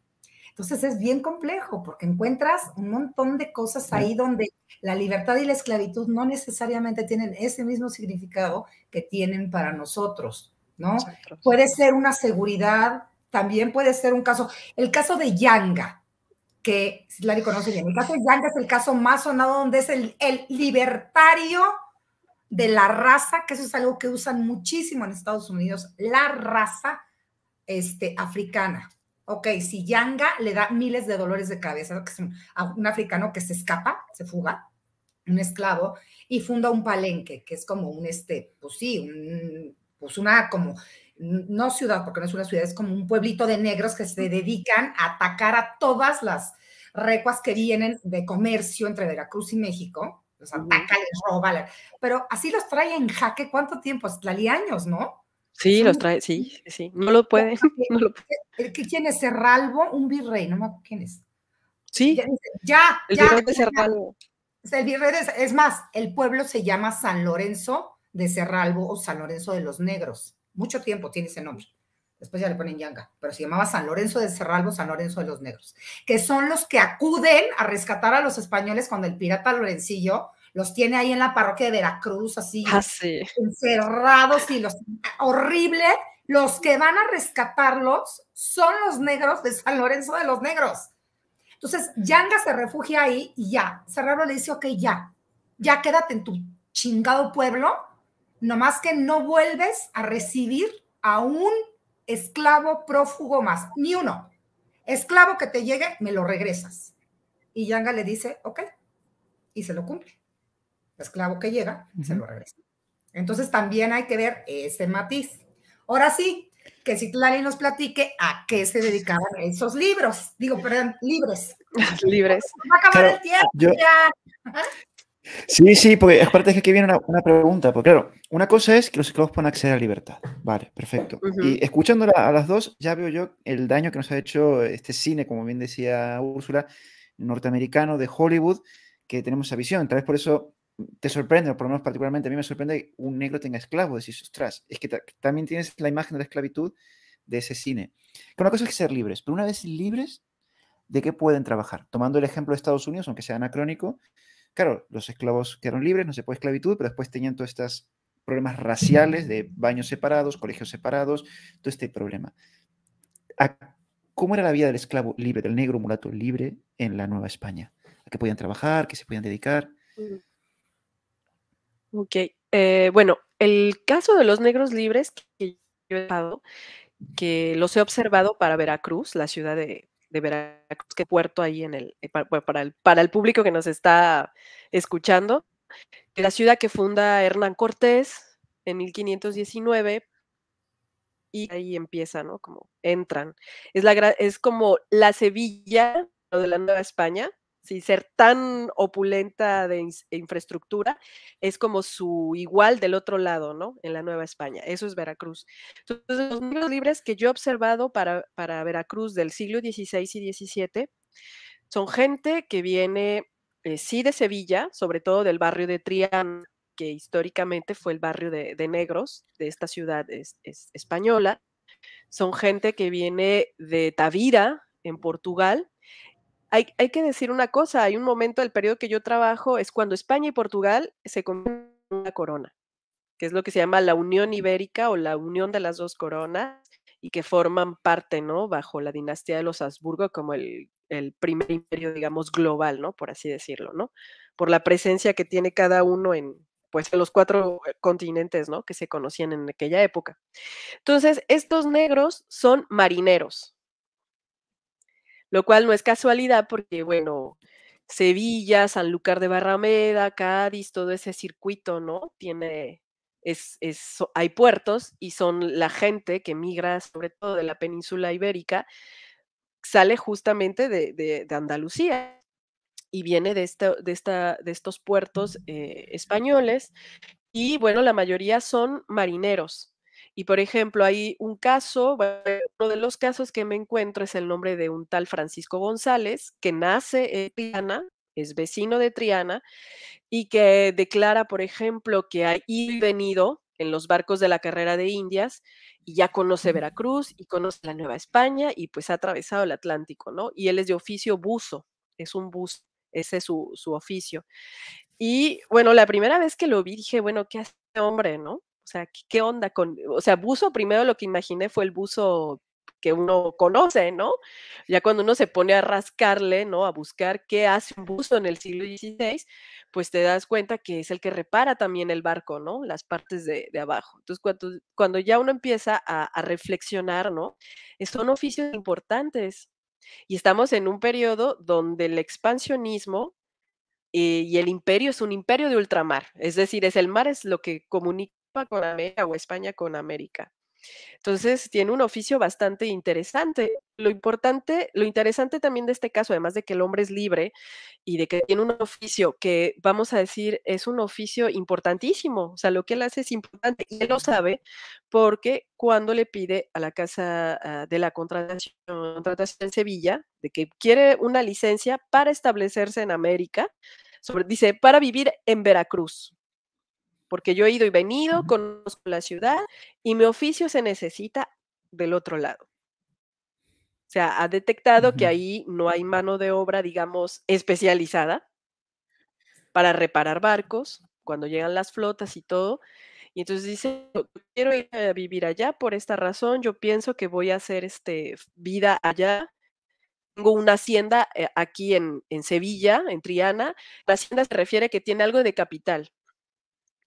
Entonces es bien complejo porque encuentras un montón de cosas ahí donde la libertad y la esclavitud no necesariamente tienen ese mismo significado que tienen para nosotros, ¿no? Puede ser una seguridad, también puede ser un caso, el caso de Yanga, que si conoce bien, el caso de Yanga es el caso más sonado donde es el, libertario de la raza, que eso es algo que usan muchísimo en Estados Unidos, la raza este, africana ok, si Yanga le da miles de dolores de cabeza, que es un, africano que se escapa, se fuga, un esclavo, y funda un palenque, que es como un, este, pues sí, pues una como, no ciudad, porque no es una ciudad, es como un pueblito de negros que se dedican a atacar a todas las recuas que vienen de comercio entre Veracruz y México, los ataca, les roba, pero así los trae en jaque, ¿cuánto tiempo? Tlali años, ¿no? Sí, los trae, sí, sí, no lo puede. <laughs> No lo puede. un virrey, no me acuerdo quién es. Sí, ya, ya. El virrey de es más, el pueblo se llama San Lorenzo de Cerralbo o San Lorenzo de los Negros. Mucho tiempo tiene ese nombre. Después ya le ponen Yanga, pero se llamaba San Lorenzo de Cerralbo, San Lorenzo de los Negros, que son los que acuden a rescatar a los españoles cuando el pirata Lorencillo los tiene ahí en la parroquia de Veracruz, así, ah, encerrados y los horrible. Los que van a rescatarlos son los negros de San Lorenzo de los Negros. Entonces, Yanga se refugia ahí y ya. Cerrado le dice, ok, ya, ya quédate en tu chingado pueblo, nomás que no vuelves a recibir a un esclavo prófugo más, ni uno. Esclavo que te llegue, me lo regresas. Y Yanga le dice, ok, y se lo cumple esclavo que llega, se lo regresa. Entonces también hay que ver ese matiz. Ahora sí, que si Lali nos platique a qué se dedicaban esos libros. Digo, perdón, libres. <laughs> libres. Va a acabar el tiempo ya. Sí, sí, porque aparte de que aquí viene una, pregunta, porque claro, una cosa es que los esclavos puedan acceder a libertad, vale, perfecto. Y escuchándola a las dos, ya veo yo el daño que nos ha hecho este cine, como bien decía Úrsula, norteamericano de Hollywood, que tenemos esa visión. Tal vez por eso te sorprende, o por lo menos particularmente a mí me sorprende que un negro tenga esclavo. Decís, ostras, es que también tienes la imagen de la esclavitud de ese cine. Que una cosa es ser libres, pero una vez libres, ¿de qué pueden trabajar? Tomando el ejemplo de Estados Unidos, aunque sea anacrónico, claro, los esclavos quedaron libres, no se puede esclavitud, pero después tenían todos estos problemas raciales de baños separados, colegios separados, todo este problema. ¿Cómo era la vida del esclavo libre, del negro mulato libre en la Nueva España? ¿A qué podían trabajar? ¿Qué se podían dedicar? Mm. Ok, eh, bueno, el caso de los negros libres que yo he dado, que los he observado para Veracruz, la ciudad de, Veracruz, que puerto ahí en el eh, para, el para el público que nos está escuchando, la ciudad que funda Hernán Cortés en 1519 y ahí empieza, ¿no? Como entran. Es, la, es como la Sevilla de la Nueva España, ¿sí? Ser tan opulenta de e infraestructura es como su igual del otro lado, ¿no? En la Nueva España. Eso es Veracruz. Entonces, los libros libres que yo he observado para, Veracruz del siglo XVI y XVII son gente que viene, eh, sí, de Sevilla, sobre todo del barrio de Triana, que históricamente fue el barrio de, negros de esta ciudad española. Son gente que viene de Tavira, en Portugal, hay, que decir una cosa, hay un momento del periodo que yo trabajo, es cuando España y Portugal se convierten en una corona, que es lo que se llama la Unión Ibérica o la Unión de las dos coronas, y que forman parte, ¿no? Bajo la dinastía de los Habsburgo como el, primer imperio, digamos, global, ¿no? Por así decirlo, ¿no? Por la presencia que tiene cada uno en, pues, en los cuatro eh, continentes, ¿no? Que se conocían en aquella época. Entonces, estos negros son marineros, lo cual no es casualidad porque, bueno, Sevilla, Sanlúcar de Barrameda, Cádiz, todo ese circuito, ¿no? Tiene, es, es, hay puertos y son la gente que migra sobre todo de la península ibérica, sale justamente de, Andalucía y viene de, esta, de, esta, de estos puertos eh, españoles y bueno, la mayoría son marineros. Y por ejemplo, hay un caso, uno de los casos que me encuentro es el nombre de un tal Francisco González, que nace en Triana, es vecino de Triana, y que declara, por ejemplo, que ha ido y venido en los barcos de la carrera de Indias y ya conoce Veracruz y conoce la Nueva España y pues ha atravesado el Atlántico, ¿no? Y él es de oficio buzo, es un buzo, ese es su, su oficio. Y bueno, la primera vez que lo vi dije, bueno, ¿qué hace este hombre, no? O sea, ¿qué onda con, o sea, buzo primero lo que imaginé fue el buzo que uno conoce, ¿no? Ya cuando uno se pone a rascarle, ¿no? A buscar qué hace un buzo en el siglo XVI, pues te das cuenta que es el que repara también el barco, ¿no? Las partes de, abajo. Entonces, cuando, ya uno empieza a, a reflexionar, ¿no? Son oficios importantes. Y estamos en un periodo donde el expansionismo eh, y el imperio es un imperio de ultramar, es decir, es el mar es lo que comunica con América o España con América. Entonces, tiene un oficio bastante interesante. Lo importante, lo interesante también de este caso, además de que el hombre es libre y de que tiene un oficio que, vamos a decir, es un oficio importantísimo. O sea, lo que él hace es importante y él lo sabe porque cuando le pide a la casa ah, de la contratación, en Sevilla, de que quiere una licencia para establecerse en América, dice, para vivir en Veracruz porque yo he ido y venido, conozco la ciudad y mi oficio se necesita del otro lado. O sea, ha detectado que ahí no hay mano de obra, digamos, especializada para reparar barcos cuando llegan las flotas y todo. Y entonces dice, quiero ir a vivir allá por esta razón, yo pienso que voy a hacer este, vida allá. Tengo una hacienda eh, aquí en, en Sevilla, en Triana. La hacienda se refiere a que tiene algo de capital,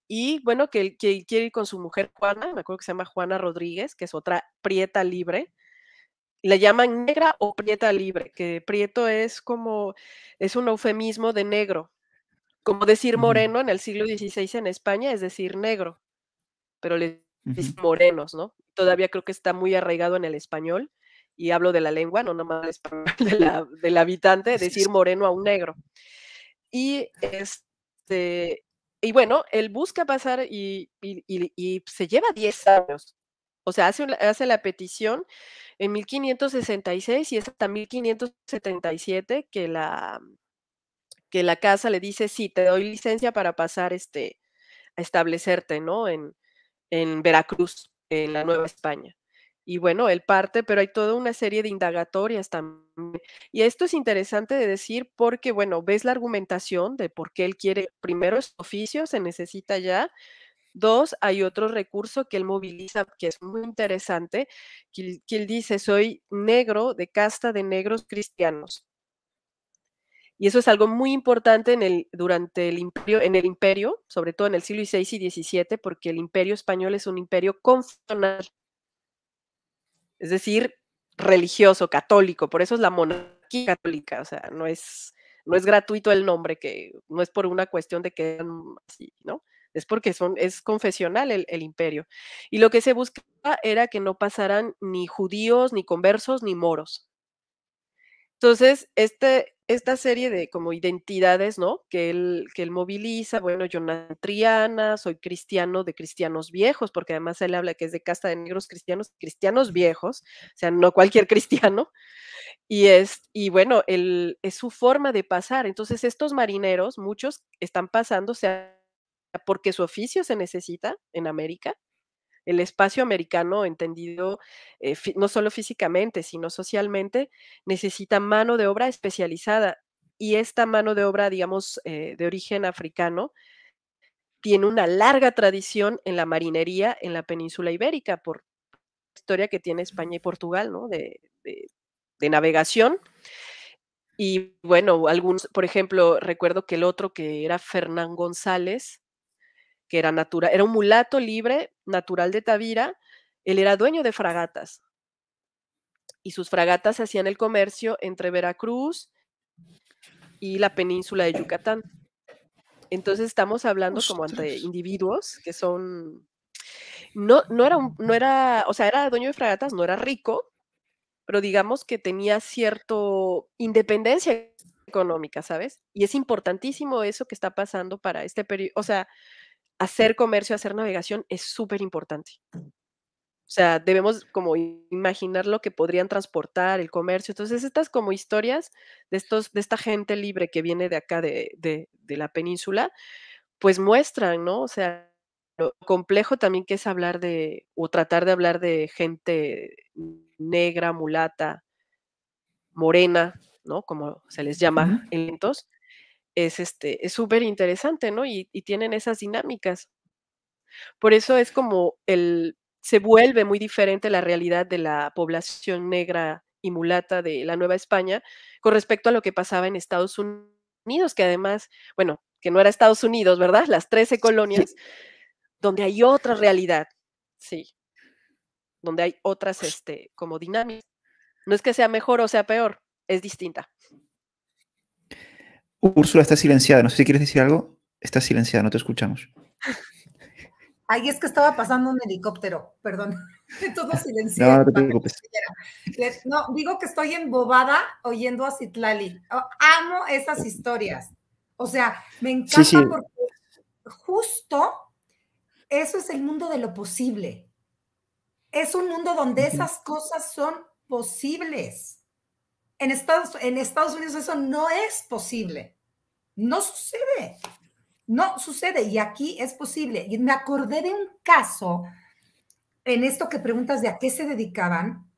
y bueno, que, que quiere ir con su mujer Juana, me acuerdo que se llama Juana Rodríguez, que es otra prieta libre, le llaman negra o prieta libre, que prieto es como, es un eufemismo de negro, como decir moreno en el siglo XVI en España es decir negro, pero le dicen morenos, ¿no? Todavía creo que está muy arraigado en el español, y hablo de la lengua, no nomás <laughs> de la, del habitante, decir moreno a un negro. Y este, y bueno, él busca pasar y, se lleva 10 años. O sea, hace, hace la petición en 1566 y es hasta 1577 que la, que la casa le dice, sí, te doy licencia para pasar este, a establecerte, ¿no? en Veracruz, en la Nueva España y bueno, él parte, pero hay toda una serie de indagatorias también. Y esto es interesante de decir porque, bueno, ves la argumentación de por qué él quiere, primero, su oficio, se necesita ya. Dos, hay otro recurso que él moviliza, que es muy interesante, que, él dice, soy negro de casta de negros cristianos. Y eso es algo muy importante en el, durante el imperio, en el imperio, sobre todo en el siglo XVI y XVII, porque el imperio español es un imperio confesional es decir, religioso, católico, por eso es la monarquía católica, o sea, no es, no es gratuito el nombre, que no es por una cuestión de que así, ¿no? Es porque son, es confesional el, el imperio. Y lo que se buscaba era que no pasaran ni judíos, ni conversos, ni moros. Entonces, este, esta serie de como identidades, ¿no? Que él, que él moviliza, bueno, yo Triana, soy cristiano de cristianos viejos, porque además él habla que es de casta de negros cristianos, cristianos viejos, o sea, no cualquier <laughs> cristiano, y es, y bueno, es su forma de pasar, entonces estos marineros, muchos están pasando, sea porque su oficio se necesita en América, el espacio americano, entendido eh, no solo físicamente, sino socialmente, necesita mano de obra especializada. Y esta mano de obra, digamos, eh, de origen africano, tiene una larga tradición en la marinería en la península ibérica, por historia que tiene España y Portugal, ¿no? De, de navegación. Y bueno, algunos, por ejemplo, recuerdo que el otro que era Fernán González, que era natural, era un mulato libre, natural de Tavira, él era dueño de fragatas y sus fragatas hacían el comercio entre Veracruz y la península de Yucatán. Entonces estamos hablando como ante individuos que son no no era no era, o sea, era dueño de fragatas, no era rico, pero digamos que tenía cierto independencia económica, ¿sabes? Y es importantísimo eso que está pasando para este periodo, o sea, hacer comercio, hacer navegación es súper importante. O sea, debemos como imaginar lo que podrían transportar, el comercio. Entonces, estas como historias de, estos, de esta gente libre que viene de acá, de, la península, pues muestran, ¿no? O sea, lo complejo también que es hablar de, o tratar de hablar de gente negra, mulata, morena, ¿no? Como se les llama en es este, es súper interesante, ¿no? Y, tienen esas dinámicas. Por eso es como el, se vuelve muy diferente la realidad de la población negra y mulata de la Nueva España con respecto a lo que pasaba en Estados Unidos, que además, bueno, que no era Estados Unidos, ¿verdad? Las 13 colonias, donde hay otra realidad, sí, donde hay otras, pues este, como dinámicas. No es que sea mejor o sea peor, es distinta. Úrsula está silenciada, no sé si quieres decir algo. Está silenciada, no te escuchamos. Ahí es que estaba pasando un helicóptero, perdón. <laughs> Todo silenciado. No, digo que estoy embobada oyendo a Citlali. Oh, amo esas historias. O sea, me encanta porque justo eso es el mundo de lo posible. Es un mundo donde esas cosas son posibles. En Estados, en Estados Unidos eso no es posible. No sucede. No sucede. Y aquí es posible. Y me acordé de un caso en esto que preguntas de a qué se dedicaban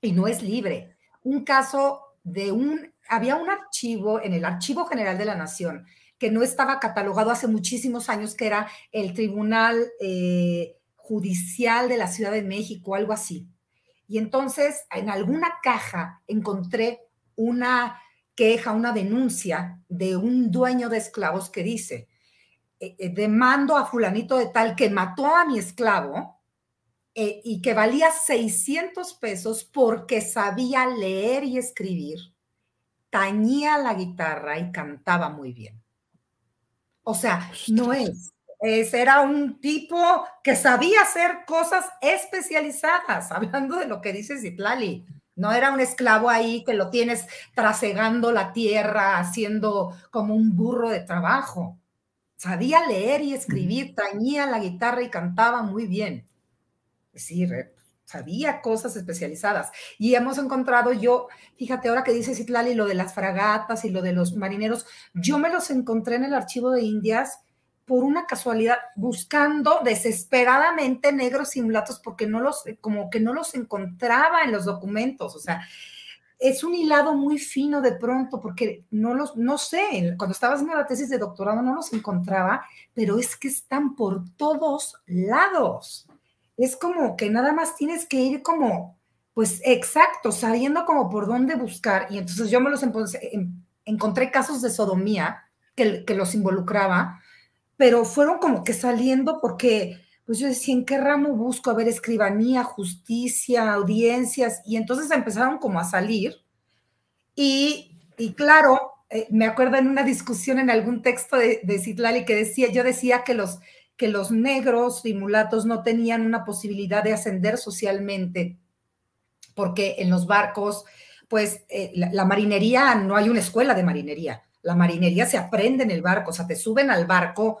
y no es libre. Un caso de un, había un archivo en el Archivo General de la Nación que no estaba catalogado hace muchísimos años, que era el Tribunal eh, Judicial de la Ciudad de México, algo así. Y entonces en alguna caja encontré una queja, una denuncia de un dueño de esclavos que dice, eh, eh, demando a fulanito de tal que mató a mi esclavo eh, y que valía 600 pesos porque sabía leer y escribir, tañía la guitarra y cantaba muy bien. O sea, no es. es era un tipo que sabía hacer cosas especializadas, <laughs> hablando de lo que dice Zitlali no era un esclavo ahí que lo tienes trasegando la tierra, haciendo como un burro de trabajo. Sabía leer y escribir, tañía la guitarra y cantaba muy bien. Sí, eh, sabía cosas especializadas. Y hemos encontrado yo, fíjate, ahora que dice Citlali lo de las fragatas y lo de los marineros, yo me los encontré en el archivo de Indias por una casualidad buscando desesperadamente negros simulatos porque no los, como que no los encontraba en los documentos, o sea, es un hilado muy fino de pronto, porque no los, no sé, cuando estaba haciendo la tesis de doctorado no los encontraba, pero es que están por todos lados. Es como que nada más tienes que ir como, pues exacto, sabiendo como por dónde buscar. Y entonces yo me los em-, encontré, casos de sodomía que, que los involucraba, pero fueron como que saliendo porque pues yo decía, ¿en qué ramo busco? A ver, escribanía, justicia, audiencias, y entonces empezaron como a salir. Y, y claro, eh, me acuerdo en una discusión en algún texto de, de Citlali que decía, yo decía que los, que los negros y mulatos no tenían una posibilidad de ascender socialmente, porque en los barcos, pues eh, la marinería, no hay una escuela de marinería, la marinería se aprende en el barco, o sea, te suben al barco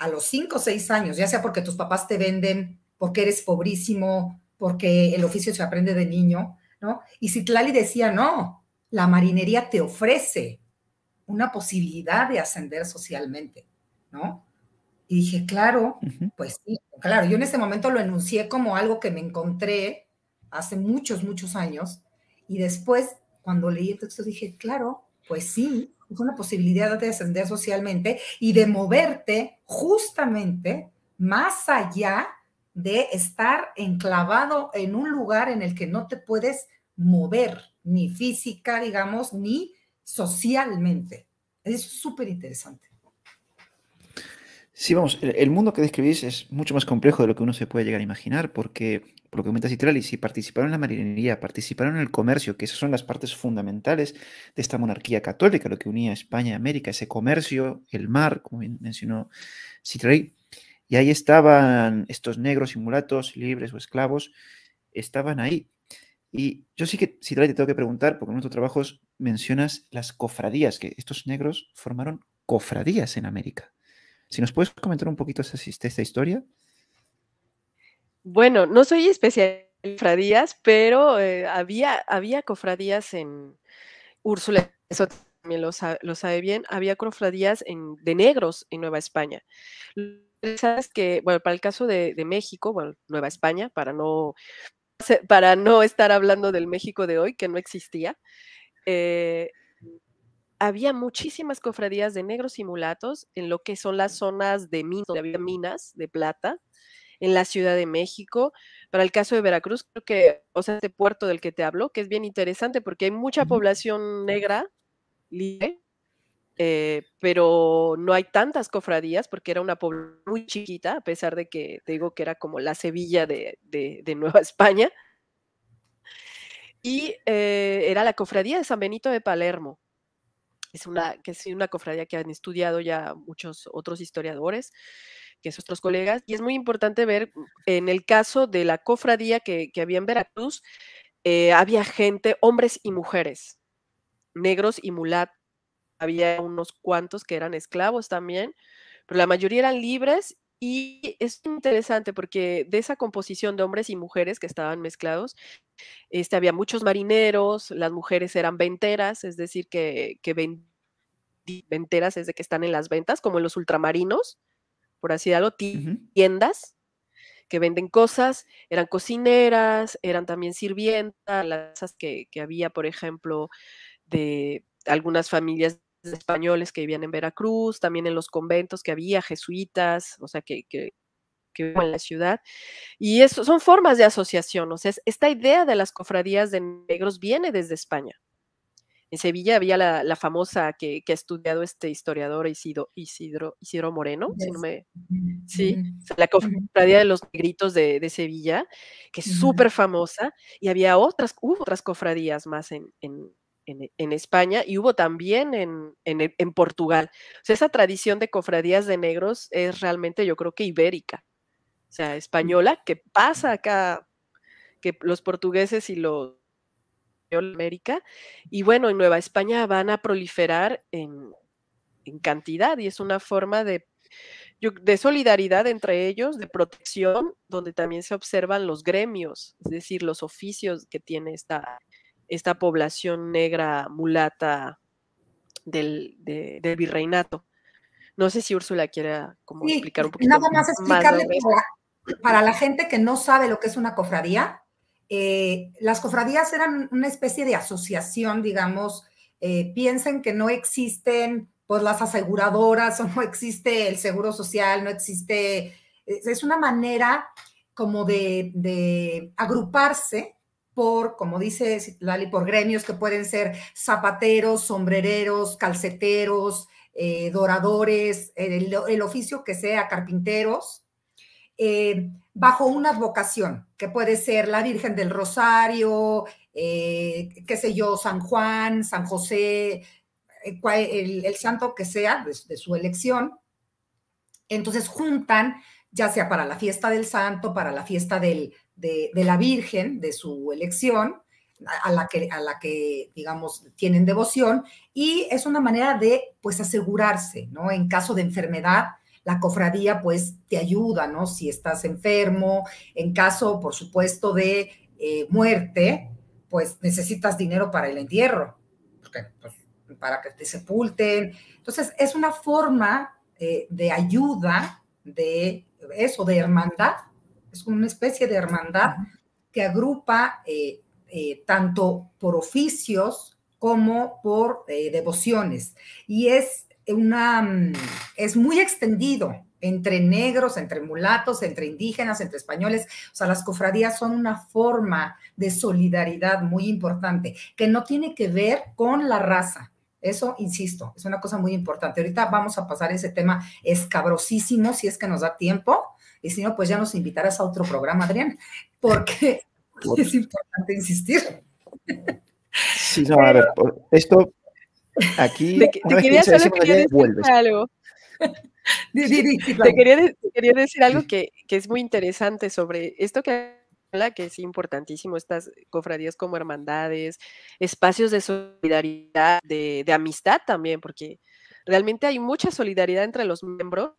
a los cinco o seis años, ya sea porque tus papás te venden, porque eres pobrísimo, porque el oficio se aprende de niño, ¿no? Y Citlali decía, no, la marinería te ofrece una posibilidad de ascender socialmente, ¿no? Y dije, claro, pues sí, claro, yo en ese momento lo enuncié como algo que me encontré hace muchos, muchos años, y después, cuando leí el texto, dije, claro, pues sí, es una posibilidad de ascender socialmente y de moverte justamente más allá de estar enclavado en un lugar en el que no te puedes mover, ni física, digamos, ni socialmente. es súper interesante. Sí, vamos, el, mundo que describís es mucho más complejo de lo que uno se puede llegar a imaginar, porque, por lo que comenta Citrali, si participaron en la marinería, participaron en el comercio, que esas son las partes fundamentales de esta monarquía católica, lo que unía España y América, ese comercio, el mar, como mencionó Citrali, y ahí estaban estos negros y mulatos, libres o esclavos, estaban ahí. Y yo sí que, Citrali, te tengo que preguntar, porque en otros trabajos mencionas las cofradías, que estos negros formaron cofradías en América. Si nos puedes comentar un poquito esta, historia. Bueno, no soy especialista en cofradías, pero eh, había, había cofradías en Úrsula, eso también lo sabe, bien, había cofradías en, de negros en Nueva España. Sabes que, bueno, para el caso de, México, bueno, Nueva España, para no, para no estar hablando del México de hoy, que no existía, eh, había muchísimas cofradías de negros y mulatos en lo que son las zonas de minas, donde había minas de plata, en la Ciudad de México. Para el caso de Veracruz, creo que, o sea, este puerto del que te hablo, que es bien interesante porque hay mucha población negra libre, eh, pero no hay tantas cofradías porque era una población muy chiquita, a pesar de que te digo que era como la Sevilla de, Nueva <laughs> España. Y eh, era la cofradía de San Benito de Palermo, es una, que es una cofradía que han estudiado ya muchos otros historiadores, que son otros colegas, y es muy importante ver mm, en el caso de la cofradía que, había en Veracruz, eh, había gente, hombres y mujeres, negros y mulat, había unos cuantos que eran esclavos también, pero la mayoría eran libres y es interesante porque de esa composición de hombres y mujeres que estaban mezclados, este, había muchos marineros, las mujeres eran venteras, es decir, que, venteras es de que están en las ventas, como en los ultramarinos, por así decirlo, tiendas que venden cosas, eran cocineras, eran también sirvientas, las que, había, por ejemplo, de algunas familias españoles que vivían en Veracruz, también en los conventos que había, jesuitas, o sea, que que en la ciudad. Y eso son formas de asociación, o sea, esta idea de las cofradías de negros viene desde España. En Sevilla había la, famosa que, ha estudiado este historiador Isidro, Isidro, Isidro Moreno, si sí, la cofradía de los negritos de, Sevilla, que es super súper famosa, y había otras, hubo otras cofradías más en, España y hubo también en, Portugal. O sea, esa tradición de cofradías de negros es realmente, yo creo que ibérica o sea, española, que pasa acá, que los portugueses y los América, y bueno, en Nueva España van a proliferar en, en cantidad y es una forma de, de solidaridad entre ellos, de protección, donde también se observan los gremios, es decir, los oficios que tiene esta, esta población negra mulata del, virreinato. No sé si Úrsula quiera como explicar un poquito. Nada más explicarle para la gente que no sabe lo que es una cofradía, eh, las cofradías eran una especie de asociación, digamos, eh, piensen que no existen por pues, las aseguradoras <laughs> o no existe el seguro social, no existe, es una manera como de, agruparse por, como dice Lali, por gremios que pueden ser zapateros, sombrereros, calceteros, eh, doradores, el oficio que sea, carpinteros, eh, bajo una vocación, que puede ser la Virgen del Rosario, eh, qué sé yo, San Juan, San José, eh, el, el santo que sea de, su elección. Entonces juntan, ya sea para la fiesta del santo, para la fiesta de, la Virgen de su elección, a la, que, a la que, digamos, tienen devoción, y es una manera de, pues, asegurarse, ¿no? En caso de enfermedad, la cofradía pues te ayuda, ¿no? Si estás enfermo, en caso, por supuesto, de eh, muerte, pues necesitas dinero para el entierro, pues, para que te sepulten. Entonces, es una forma eh, de ayuda, de eso, de hermandad, es una especie de hermandad que agrupa eh, tanto por oficios como por devociones. Y es una, mm, es muy extendido entre negros, entre mulatos, entre indígenas, entre españoles. O sea, las cofradías son una forma de solidaridad muy importante que no tiene que ver con la raza. Eso, insisto, es una cosa muy importante. Ahorita vamos a pasar ese tema escabrosísimo, si es que nos da tiempo. Y si no, pues ya nos invitarás a otro programa, Adrián, porque <laughs> es importante insistir. Sí, no, a ver, esto Aquí te, quería, decir algo. <laughs> te, quería, decir algo que, que, es muy interesante sobre esto que habla, que es importantísimo, estas cofradías como hermandades, espacios de solidaridad, de, amistad también, porque realmente hay mucha solidaridad entre los miembros.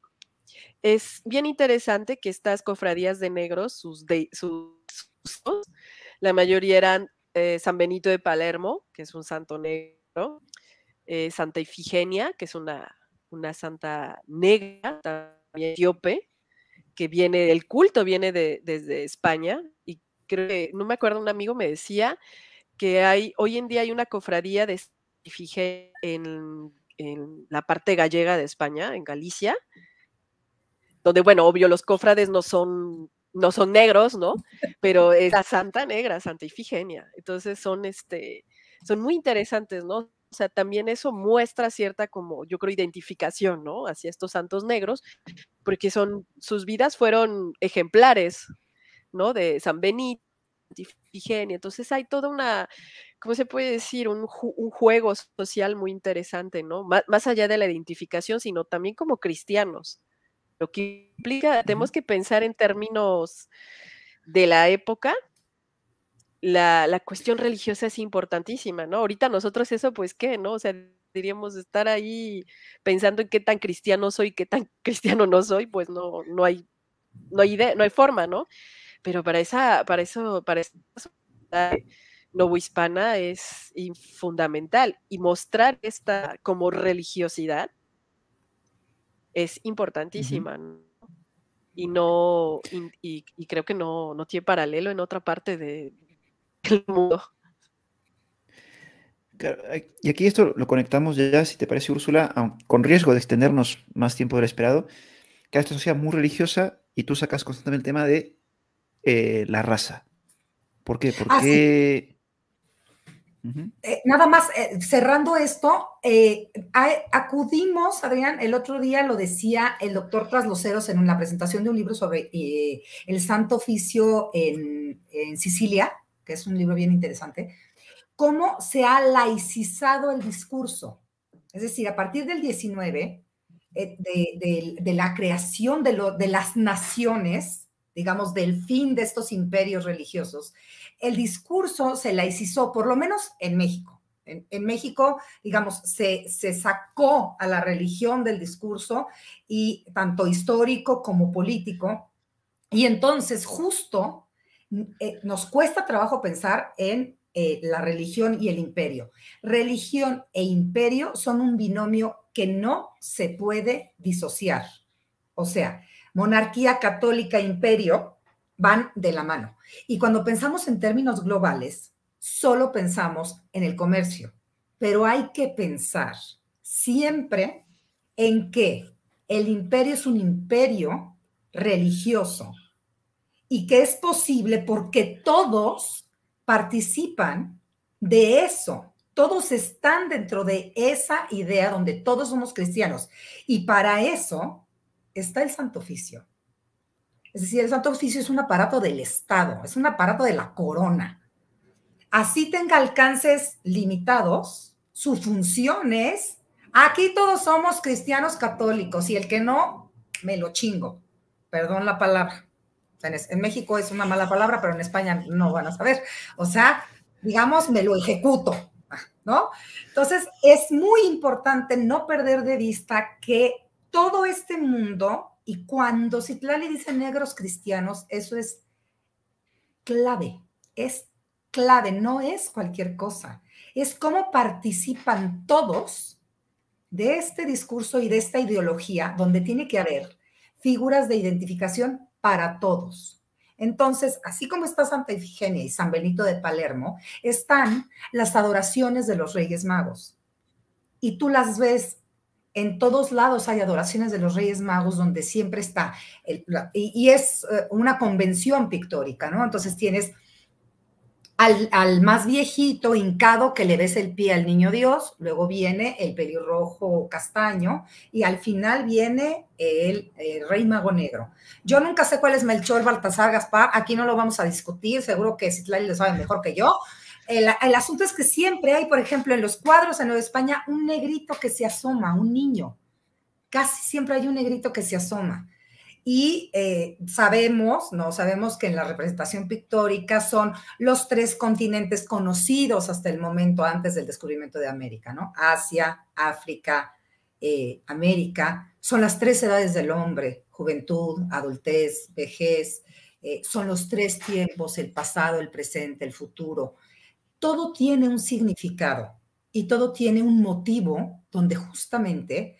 Es bien interesante que estas cofradías de negros, sus, de, sus, la mayoría eran eh, San Benito de Palermo, que es un santo negro, eh, santa Ifigenia, que es una, una santa negra, también etíope, que viene, el culto viene desde España, y creo que, no me acuerdo, un amigo me decía que hay, hoy en día hay una cofradía de Santa Ifigenia en, en la parte gallega de España, en Galicia, donde, bueno, obvio, los cofrades no son no son negros, ¿no? Pero es la Santa Negra, Santa Ifigenia. Entonces son este, son muy interesantes, ¿no? O sea, también eso muestra cierta como, yo creo, identificación, ¿no? Hacia estos santos negros, porque son, sus vidas fueron ejemplares, ¿no? De San Benito, Ifigenia. Entonces hay toda una, ¿cómo se puede decir? Un, juego social muy interesante, ¿no? más allá de la identificación, sino también como cristianos. Lo que implica, tenemos que pensar en términos de la época, la, la, cuestión religiosa es importantísima, ¿no? Ahorita nosotros eso, pues, ¿qué, no? O sea, diríamos estar ahí pensando en qué tan cristiano soy, qué tan <laughs> cristiano no soy, pues no, no hay, no hay idea, no hay forma, ¿no? Pero para esa, para eso, para esa sociedad novohispana es fundamental y mostrar esta como religiosidad es importantísima, ¿no? y no y, creo que no, no tiene paralelo en otra parte de, el mundo. y aquí esto lo conectamos ya, si te parece, Úrsula, con riesgo de extendernos más tiempo del esperado, que esta sociedad muy religiosa y tú sacas constantemente el tema de eh, la raza. ¿Por qué? Ah, eh, nada más, eh, cerrando esto, acudimos, Adrián, el otro día lo decía el doctor Trasloceros en la presentación de un libro sobre el santo oficio en Sicilia, es un libro bien interesante, cómo se ha laicizado el discurso. Es decir, a partir del 19, eh, de, la creación de, lo, de las naciones, digamos, del fin de estos imperios religiosos, el discurso se laicizó, por lo menos en México. En, México, digamos, se, se, sacó a la religión del discurso, y tanto histórico como político. Y entonces, justo eh, nos cuesta trabajo pensar en eh, la religión y el imperio. Religión e imperio son un binomio que no se puede disociar. O sea, monarquía católica e imperio van de la mano. Y cuando pensamos en términos globales, solo pensamos en el comercio, pero hay que pensar siempre en que el imperio es un imperio religioso y que es posible porque todos participan de eso. Todos están dentro de esa idea donde todos somos cristianos. Y para eso está el Santo Oficio. Es decir, el Santo Oficio es un aparato del Estado, es un aparato de la corona. Así tenga alcances limitados, su función es, aquí todos somos cristianos católicos y el que no, me lo chingo. Perdón la palabra. En, México es una mala palabra, pero en España no van a saber. O sea, digamos, me lo ejecuto, ¿no? Entonces, es muy importante no perder de vista que todo este mundo, y cuando Citlali dice negros cristianos, eso es clave, es clave, no es cualquier cosa. Es cómo participan todos de este discurso y de esta ideología, donde tiene que haber figuras de identificación para todos. Entonces, así como está Santa Ifigenia y San Benito de Palermo, están las adoraciones de los Reyes Magos. Y tú las ves en todos lados hay adoraciones de los Reyes Magos donde siempre está, y, y, es eh, una convención pictórica, ¿no? Entonces tienes al, más viejito hincado que le ves el pie al niño Dios, luego viene el pelirrojo castaño y al final viene el, eh, rey mago negro. Yo nunca sé cuál es Melchor, Baltasar, Gaspar, aquí no lo vamos a discutir, seguro que Citlali lo sabe mejor que yo. El, el asunto es que siempre hay, por ejemplo, en los cuadros en Nueva España, un negrito que se asoma, un niño. Casi siempre hay un negrito que se asoma. Y eh, sabemos, ¿no? Sabemos que en la representación pictórica son los tres continentes conocidos hasta el momento antes del descubrimiento de América, ¿no? Asia, África, eh, América, son las tres edades del hombre, juventud, adultez, vejez, eh, son los tres tiempos, el pasado, el presente, el futuro. Todo tiene un significado y todo tiene un motivo donde justamente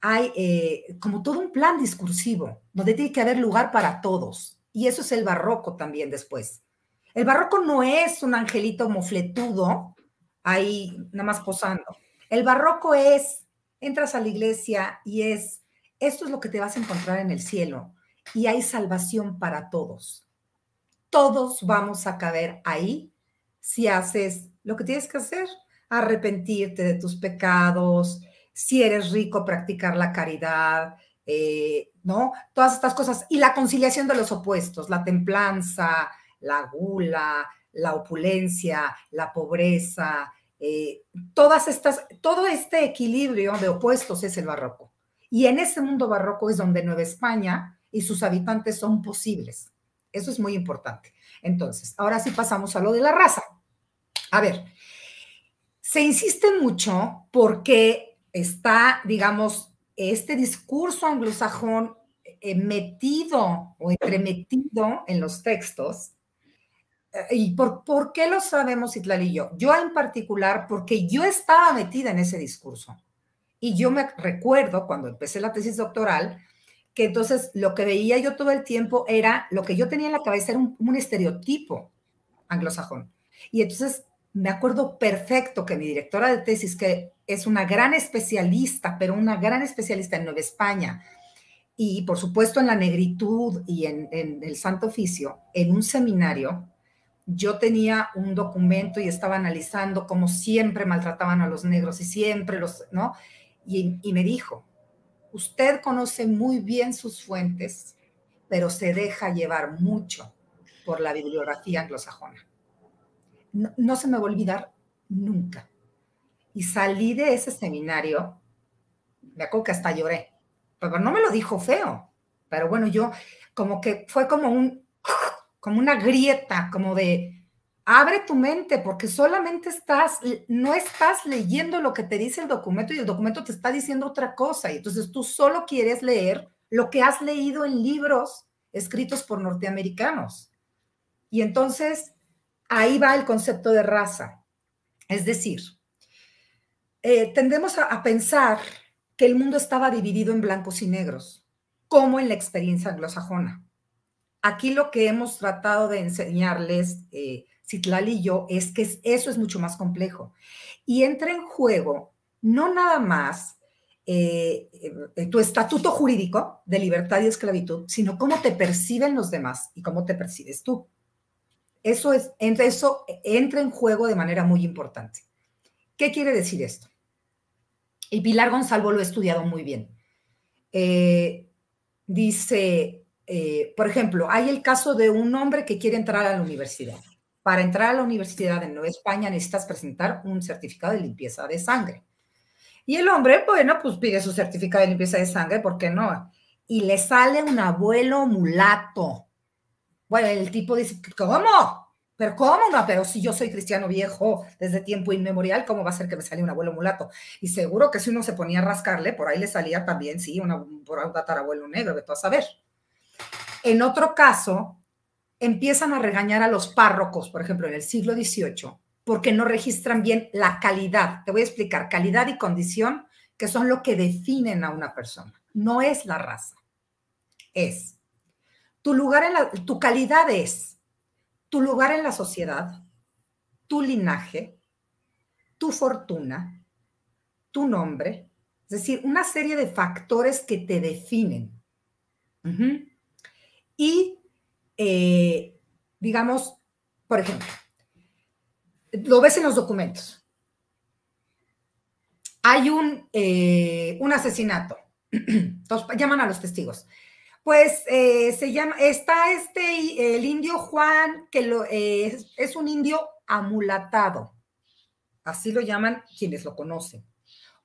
hay eh, como todo un plan discursivo, donde tiene que haber lugar para todos. Y eso es el barroco también después. El barroco no es un angelito mofletudo ahí nada más posando. El barroco es, entras a la iglesia y es, esto es lo que te vas a encontrar en el cielo. Y hay salvación para todos. Todos vamos a caber ahí si haces lo que tienes que hacer, arrepentirte de tus pecados, si eres rico, practicar la caridad, eh, ¿no? Todas estas cosas. Y la conciliación de los opuestos, la templanza, la gula, la opulencia, la pobreza, eh, todas estas, todo este equilibrio de opuestos es el barroco. Y en ese mundo barroco es donde Nueva España y sus habitantes son posibles. Eso es muy importante. Entonces, ahora sí pasamos a lo de la raza. A ver, se insiste mucho porque está, digamos, este discurso anglosajón eh, metido o entremetido en los textos. Eh, ¿Y por, qué lo sabemos Itlal y yo? Yo en particular porque yo estaba metida en ese discurso. Y yo me recuerdo cuando empecé la tesis doctoral, que entonces lo que veía yo todo el tiempo era, lo que yo tenía en la cabeza era un, un estereotipo anglosajón. Y entonces me acuerdo perfecto que mi directora de tesis, que es una gran especialista, pero una gran especialista en Nueva España, y por supuesto en la negritud y en, el santo oficio, en un seminario, yo tenía un documento y estaba analizando cómo siempre maltrataban a los negros y siempre los, ¿no? y me dijo, usted conoce muy bien sus fuentes, pero se deja llevar mucho por la bibliografía anglosajona no, se me va a olvidar nunca. Y salí de ese seminario, me acuerdo que hasta lloré, pero no me lo dijo feo, pero bueno, yo como que fue como un, como una grieta, como de, abre tu mente, porque solamente estás, no estás leyendo lo que te dice el documento y el documento te está diciendo otra cosa, y entonces tú solo quieres leer lo que has leído en libros escritos por norteamericanos. Y entonces ahí va el concepto de raza. Es decir, eh, tendemos a, pensar que el mundo estaba dividido en blancos y negros, como en la experiencia anglosajona. Aquí lo que hemos tratado de enseñarles, eh, Citlal y yo, es que eso es mucho más complejo. Y entra en juego no nada más eh, tu estatuto jurídico de libertad y esclavitud, sino cómo te perciben los demás y cómo te percibes tú. Eso, es, eso entra en juego de manera muy importante. ¿Qué quiere decir esto? Y Pilar Gonzalvo lo ha estudiado muy bien. Eh, dice, eh, por ejemplo, hay el caso de un hombre que quiere entrar a la universidad. Para entrar a la universidad en Nueva España necesitas presentar un certificado de limpieza de sangre. Y el hombre, bueno, pues pide su certificado de limpieza de sangre, ¿por qué no? Y le sale un abuelo mulato bueno, el tipo dice, ¿cómo? Pero cómo no, pero si yo soy cristiano viejo desde tiempo inmemorial, ¿cómo va a ser que me sale un abuelo mulato? Y seguro que si uno se ponía a rascarle, por ahí le salía también, sí, por un tatarabuelo negro, de todo a saber. En otro caso, empiezan a regañar a los párrocos, por ejemplo, en el siglo XVIII, porque no registran bien la calidad. Te voy a explicar, calidad y condición, que son lo que definen a una persona. No es la raza, es tu lugar en la, tu calidad es tu lugar en la sociedad, tu linaje, tu fortuna, tu nombre, es decir, una serie de factores que te definen. Y, eh, digamos, por ejemplo, lo ves en los documentos. Hay un, eh, asesinato. <clears throat> llaman a los testigos. Pues eh, se llama, está este, el indio Juan, que lo, eh, es, un indio amulatado, así lo llaman quienes lo conocen.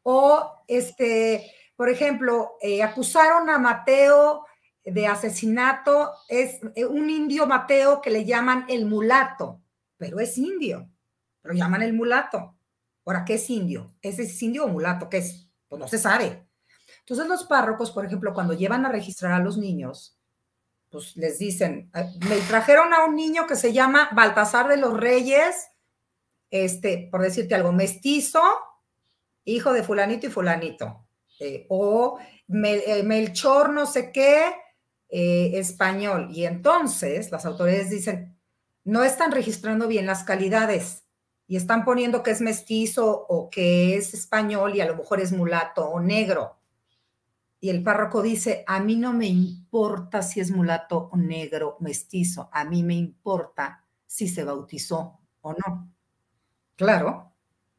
O, este, por ejemplo, eh, acusaron a Mateo de asesinato, es un indio Mateo que le llaman el mulato, pero es indio, lo llaman el mulato. Ahora, ¿qué es indio? ¿Ese es indio o mulato? ¿Qué es? Pues no se sabe. Entonces los párrocos, por ejemplo, cuando llevan a registrar a los niños, pues les dicen, me trajeron a un niño que se llama Baltasar de los Reyes, este, por decirte algo, mestizo, hijo de fulanito y fulanito, eh, o eh, Melchor no sé qué, eh, español. Y entonces las autoridades dicen, no están registrando bien las calidades y están poniendo que es mestizo o que es español y a lo mejor es mulato o negro y el párroco dice, a mí no me importa si es mulato negro, mestizo, a mí me importa si se bautizó o no. Claro,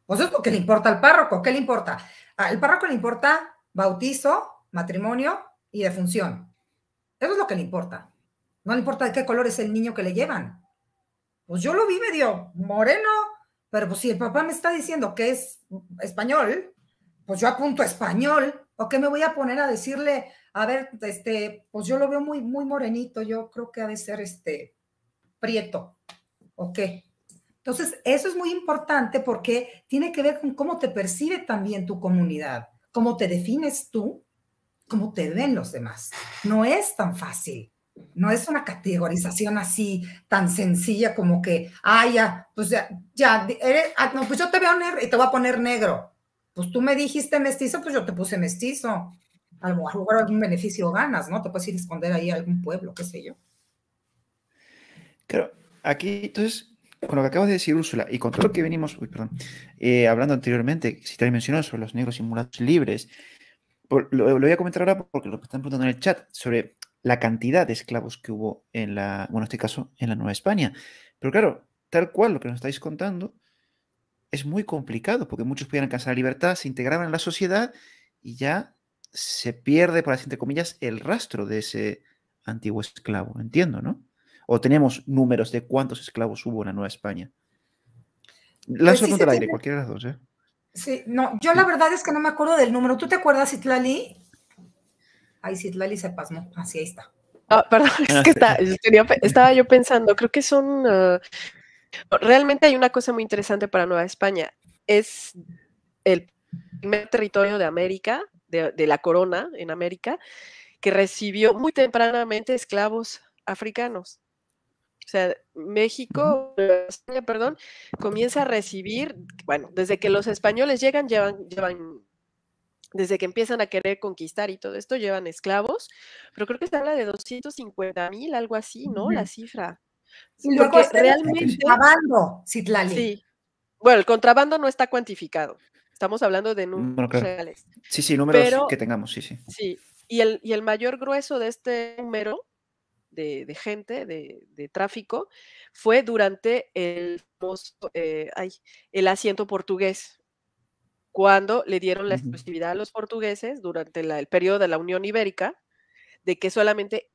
pues es lo que le importa al párroco, ¿qué le importa? Al ah, párroco le importa bautizo, matrimonio y defunción. Eso es lo que le importa. No le importa qué color es el niño que le llevan. Pues yo lo vi medio moreno, pero pues si el papá me está diciendo que es español, pues yo apunto español ¿O qué me voy a poner a decirle, a ver, este, pues yo lo veo muy, muy morenito, yo creo que ha de ser este prieto, ¿o Entonces, eso es muy importante porque tiene que ver con cómo te percibe también tu comunidad, cómo te defines tú, cómo te ven los demás. No es tan fácil. No es una categorización así tan sencilla como que, ah, ya, pues ya, ya, ah, no, pues yo te veo negro y te voy a poner negro pues tú me dijiste mestizo, pues yo te puse mestizo. A lo mejor algún beneficio ganas, ¿no? Te puedes ir a esconder ahí a algún pueblo, qué sé yo. Claro, aquí entonces, con lo que acabas de decir, Úrsula, y con todo lo que venimos, uy, perdón, eh, hablando anteriormente, si te mencionado sobre los negros simulados libres, lo, lo, voy a comentar ahora porque lo que están preguntando en el chat sobre la cantidad de esclavos que hubo en la, bueno, en este caso, en la Nueva España. Pero claro, tal cual lo que nos estáis contando, es muy complicado porque muchos pudieran alcanzar la libertad, se integraban en la sociedad y ya se pierde, por así entre comillas, el rastro de ese antiguo esclavo. Entiendo, ¿no? O tenemos números de cuántos esclavos hubo en la Nueva España. Lanzo pues si aire, cualquiera de las dos, ¿eh? Sí, no, yo la verdad es que no me acuerdo del número. ¿Tú te acuerdas, Itlali? Ay, Itlali se pasmó. Así ah, ahí está. Ah, perdón, <laughs> es que está, estaba yo pensando, creo que son, ah, Realmente hay una cosa muy interesante para Nueva España. Es el primer territorio de América, de, la corona en América, que recibió muy tempranamente esclavos africanos. O sea, México, perdón, comienza a recibir, bueno, desde que los españoles llegan, llevan, llevan, desde que empiezan a querer conquistar y todo esto, llevan esclavos, pero creo que se habla de 250 mil, algo así, ¿no? La cifra realmente. Contrabando, Sí. Bueno, el contrabando no está cuantificado. Estamos hablando de números reales. Sí, sí, números que tengamos, sí, sí. Sí. Y el, el mayor grueso de este número de, gente, de, tráfico, fue durante el eh, el asiento portugués, cuando le dieron la exclusividad a los portugueses durante el periodo de la Unión Ibérica, de que solamente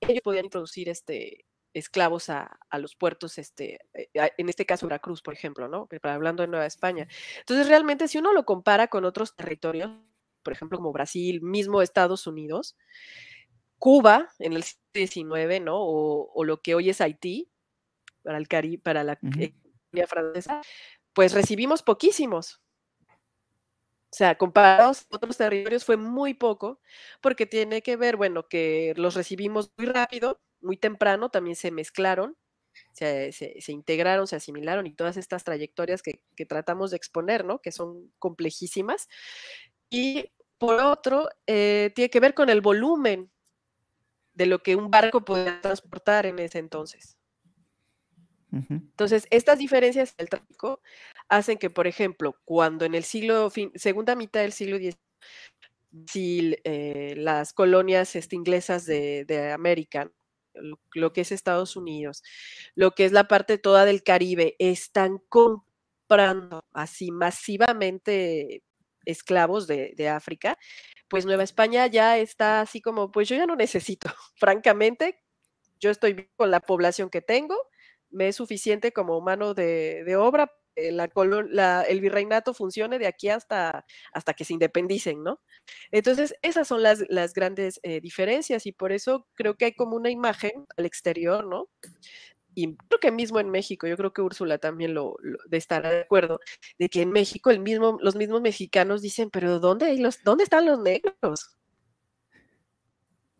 ellos podían introducir este, esclavos a, los puertos, este, eh, en este caso Veracruz, por ejemplo, ¿no? Hablando de Nueva España. Entonces, realmente, si uno lo compara con otros territorios, por ejemplo, como Brasil, mismo Estados Unidos, Cuba en el 19 ¿no? O, lo que hoy es Haití, para el para la economía francesa, pues recibimos poquísimos. O sea, comparados con otros territorios fue muy poco, porque tiene que ver, bueno, que los recibimos muy rápido, muy temprano también se mezclaron, se, integraron, se asimilaron y todas estas trayectorias que, tratamos de exponer, ¿no? Que son complejísimas. Y por otro, eh, tiene que ver con el volumen de lo que un barco podía transportar en ese entonces. Entonces, estas diferencias del tráfico hacen que, por ejemplo, cuando en el siglo, segunda mitad del siglo XIX, si, eh, las colonias este, inglesas de, de, América lo, que es Estados Unidos, lo que es la parte toda del Caribe, están comprando así masivamente esclavos de, África, pues Nueva España ya está así como, pues yo ya no necesito, <laughs> francamente, yo estoy con la población que tengo, me es suficiente como mano de obra eh, el virreinato funcione de aquí hasta, hasta que se independicen, ¿no? Entonces, esas son las, grandes eh, diferencias y por eso creo que hay como una imagen al exterior, ¿no? Y creo que mismo en México, yo creo que Úrsula también lo, estará de acuerdo, de que en México el mismo, los mismos mexicanos dicen, pero ¿dónde, los, ¿dónde están los negros?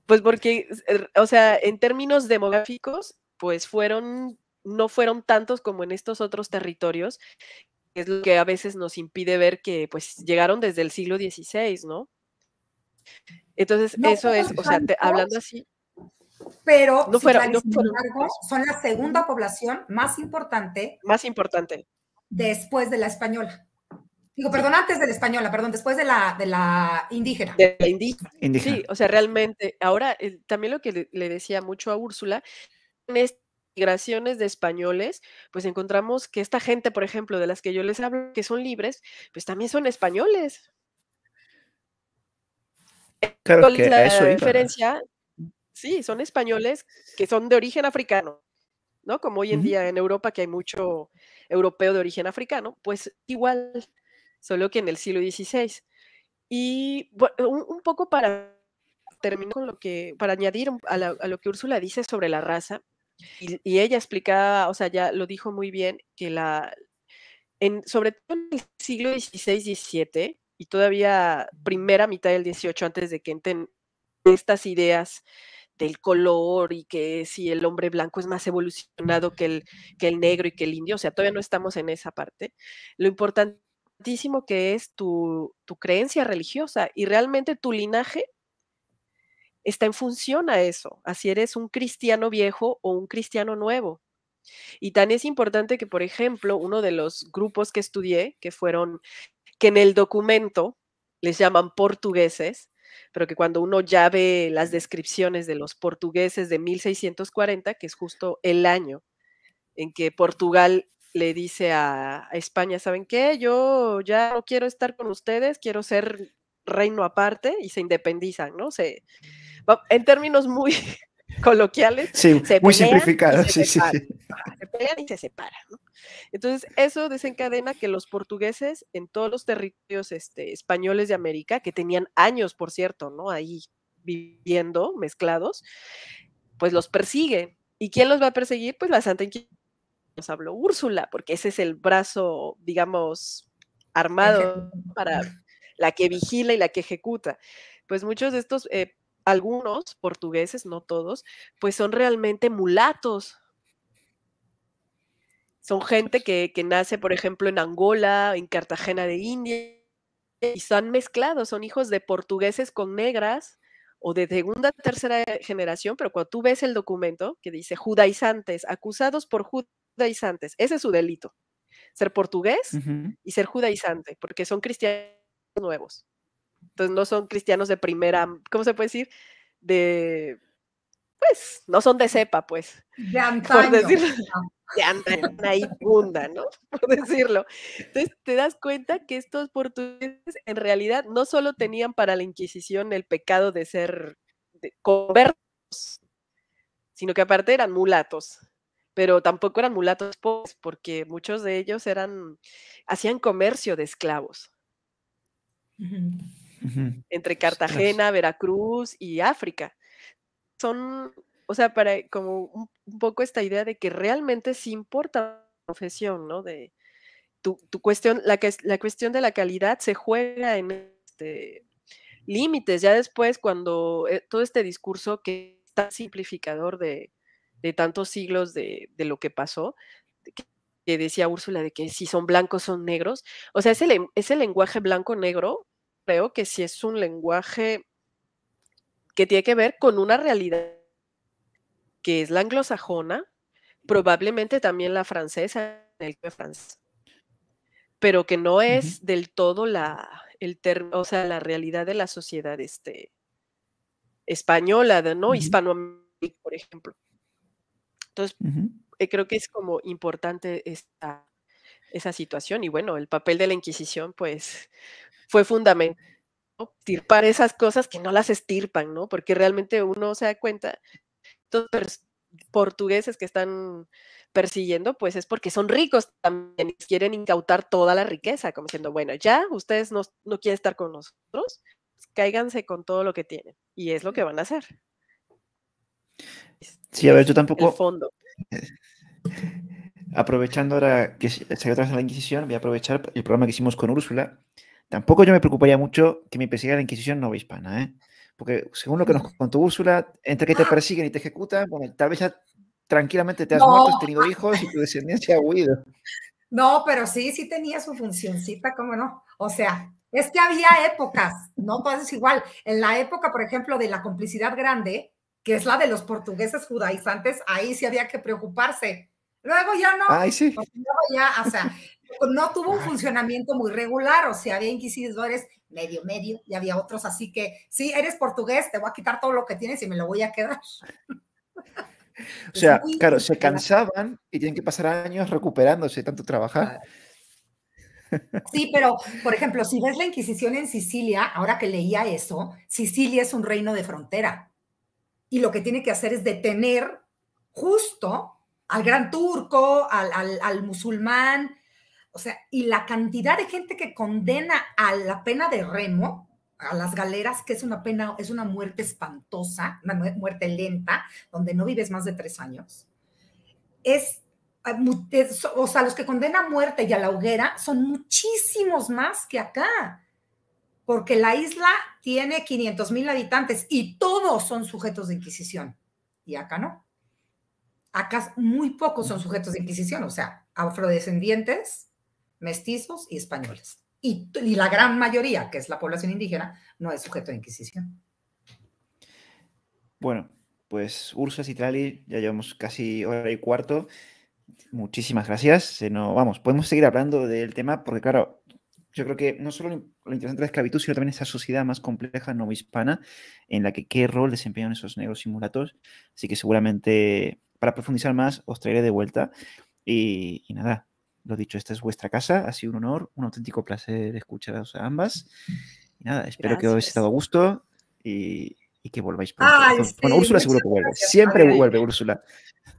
Pues porque, er, o sea, en términos demográficos, pues fueron no fueron tantos como en estos otros territorios, que es lo que a veces nos impide ver que pues llegaron desde el siglo XVI, ¿no? Entonces, eso es, o sea, hablando así. Pero no son la segunda población más importante. Más importante. Después de la española. Digo, perdón, antes de la española, perdón, después de la, de la indígena. De la indígena. Sí, o sea, realmente, ahora también lo que le, le, decía mucho a Úrsula, en este migraciones de españoles, pues encontramos que esta gente, por ejemplo, de las que yo les hablo, que son libres, pues también son españoles. Claro es la diferencia? Sí, son españoles que son de origen africano, ¿no? Como hoy en día en Europa que hay mucho europeo de origen africano, pues igual, solo que en el siglo XVI. Y un, poco para terminar con lo que, para añadir a lo que Úrsula dice sobre la raza, y, ella explicaba, o sea, ya lo dijo muy bien, que la, en, sobre todo en el siglo XVI, XVII y todavía primera mitad del XVIII, antes de que entren estas ideas del color y que si el hombre blanco es más evolucionado que el, que el negro y que el indio, o sea, todavía no estamos en esa parte. Lo importantísimo que es tu, tu creencia religiosa y realmente tu linaje está en función a eso, así eres un cristiano viejo o un cristiano nuevo. Y tan es importante que, por ejemplo, uno de los grupos que estudié, que fueron, que en el documento les llaman portugueses, pero que cuando uno ya ve las descripciones de los portugueses de 1640, que es justo el año en que Portugal le dice a, España, ¿saben qué? Yo ya no quiero estar con ustedes, quiero ser reino aparte y se independizan, ¿no? Se, en términos muy <laughs> coloquiales, se muy simplificados, sí, pelean y se separan. Entonces, eso desencadena que los portugueses en todos los territorios este, españoles de América, que tenían años, por cierto, ¿no? ahí viviendo, mezclados, pues los persigue ¿Y quién los va a perseguir? Pues la Santa Inquisición, nos habló Úrsula, porque ese es el brazo, digamos, armado para la que vigila y la que ejecuta. Pues muchos de estos eh, algunos portugueses, no todos, pues son realmente mulatos. Son gente que, nace, por ejemplo, en Angola, en Cartagena de India, y son mezclados, son hijos de portugueses con negras o de segunda, tercera generación, pero cuando tú ves el documento que dice judaizantes, acusados por judaizantes, ese es su delito, ser portugués y ser judaizante, porque son cristianos nuevos. Entonces no son cristianos de primera, ¿cómo se puede decir? De, pues, no son de cepa, pues. De antaño. Por decirlo. ahí bunda, ¿no? <laughs> Por decirlo. Entonces te das cuenta que estos portugueses en realidad no solo tenían para la Inquisición el pecado de ser de sino que aparte eran mulatos pero tampoco eran mulatos pobres, porque muchos de ellos eran, hacían comercio de esclavos entre Cartagena, Veracruz y África. Son, o sea, para como un, poco esta idea de que realmente sí importa la profesión, ¿no? De tu, cuestión, la, que, la cuestión de la calidad se juega en este límites. Ya después, cuando eh, todo este discurso que es tan simplificador de, tantos siglos de, lo que pasó, que, decía Úrsula de que si son blancos son negros, o sea, ese, ese lenguaje blanco-negro creo que sí es un lenguaje que tiene que ver con una realidad que es la anglosajona, probablemente también la francesa, el que pero que no es del todo la, el término, o sea, la realidad de la sociedad este, española, ¿no? Hispanoamérica, por ejemplo. Entonces, eh, creo que es como importante esta, esa situación y bueno, el papel de la Inquisición, pues fue fundamental Tirpar esas cosas que no las estirpan, ¿no? Porque realmente uno se da cuenta, los portugueses que están persiguiendo, pues es porque son ricos también y quieren incautar toda la riqueza, como diciendo, bueno, ya ustedes no, quieren estar con nosotros, pues, cáiganse con todo lo que tienen. Y es lo que van a hacer. Sí, a ver, yo tampoco... El fondo. <laughs> Aprovechando ahora que se ha a la Inquisición, voy a aprovechar el programa que hicimos con Úrsula, Tampoco yo me preocuparía mucho que me persiguiera la Inquisición no hispana, ¿eh? Porque según lo que nos mm. contó Úrsula, entre que te <gasps> persiguen y te ejecutan, bueno, tal vez ya tranquilamente te has muerto, has tenido hijos y tu descendencia ha huido. No, pero sí, sí tenía su funcioncita, ¿cómo no? O sea, es que había épocas, ¿no? es igual, en la época, por ejemplo, de la complicidad grande, que es la de los portugueses judaizantes, ahí sí había que preocuparse. Luego ya no. Ahí sí. Pues, luego ya, o sea, no tuvo un funcionamiento muy regular, o sea, había inquisidores medio, medio, y había otros, así que sí, eres portugués, te voy a quitar todo lo que tienes y me lo voy a quedar. O sea, claro, se cansaban y tienen que pasar años recuperándose tanto trabajar. Sí, pero, por ejemplo, si ves la Inquisición en Sicilia, ahora que leía eso, Sicilia es un reino de frontera. Y lo que tiene que hacer es detener justo al gran turco, al, al musulmán, o sea, y la cantidad de gente que condena a la pena de remo, a las galeras, que es una pena, es una muerte espantosa, una muerte lenta, donde no vives más de tres años, es, ah, o sea, los que condenan a muerte y a la hoguera son muchísimos más que acá, porque la isla tiene 500 mil habitantes y todos son sujetos de Inquisición, y acá no. Acá muy pocos son sujetos de Inquisición, o sea, afrodescendientes, mestizos y españoles. Y, la gran mayoría, que es la población indígena, no es sujeto de Inquisición. Bueno, pues y Citrali, ya llevamos casi hora y cuarto. Muchísimas gracias. Se vamos, podemos seguir hablando del tema porque, claro, yo creo que no solo lo interesante de la esclavitud, sino también esa sociedad más compleja no hispana en la que qué rol desempeñan esos negros y Así que seguramente para profundizar más os traeré de vuelta. y nada, lo dicho, esta es vuestra casa, ha sido un honor, un auténtico placer escucharos a ambas. nada, espero que os haya estado a gusto y, que volváis pronto. bueno, Úrsula seguro que vuelve, siempre vuelve Úrsula.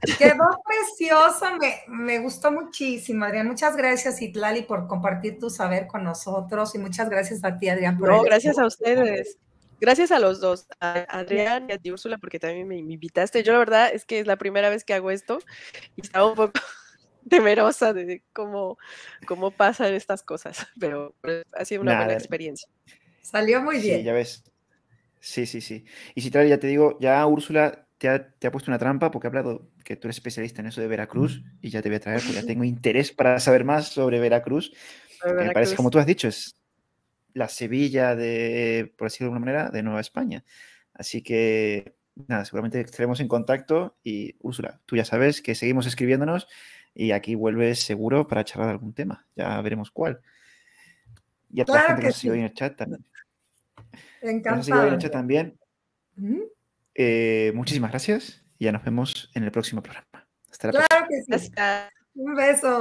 <laughs> Quedó precioso, me, gustó muchísimo, Adrián. Muchas gracias, Itlali, por compartir tu saber con nosotros y muchas gracias a ti, Adrián. gracias a ustedes. Gracias a los dos, a Adrián y a ti, Úrsula, porque también me, me invitaste. Yo la verdad es que es la primera vez que hago esto y estaba un poco temerosa de cómo, cómo pasan estas cosas, <laughs> pero pues, ha sido una buena experiencia. Salió muy bien. Sí, ya ves. Sí, sí, sí. Y si tal, ya te digo, ya Úrsula te ha, te ha, puesto una trampa porque ha hablado que tú eres especialista en eso de Veracruz y ya te voy a traer porque ya <laughs> tengo interés para saber más sobre Veracruz. Sobre Me parece, como tú has dicho, es la Sevilla de, por decirlo de alguna manera, de Nueva España. Así que, nada, seguramente estaremos en contacto y Úrsula, tú ya sabes que seguimos escribiéndonos y aquí vuelves seguro para charlar algún tema. Ya veremos cuál. Y a toda claro la gente que, sí. en el chat también. Encantado. Nos también. Eh, muchísimas gracias y ya nos vemos en el próximo programa. Hasta la claro Que sí. Un beso.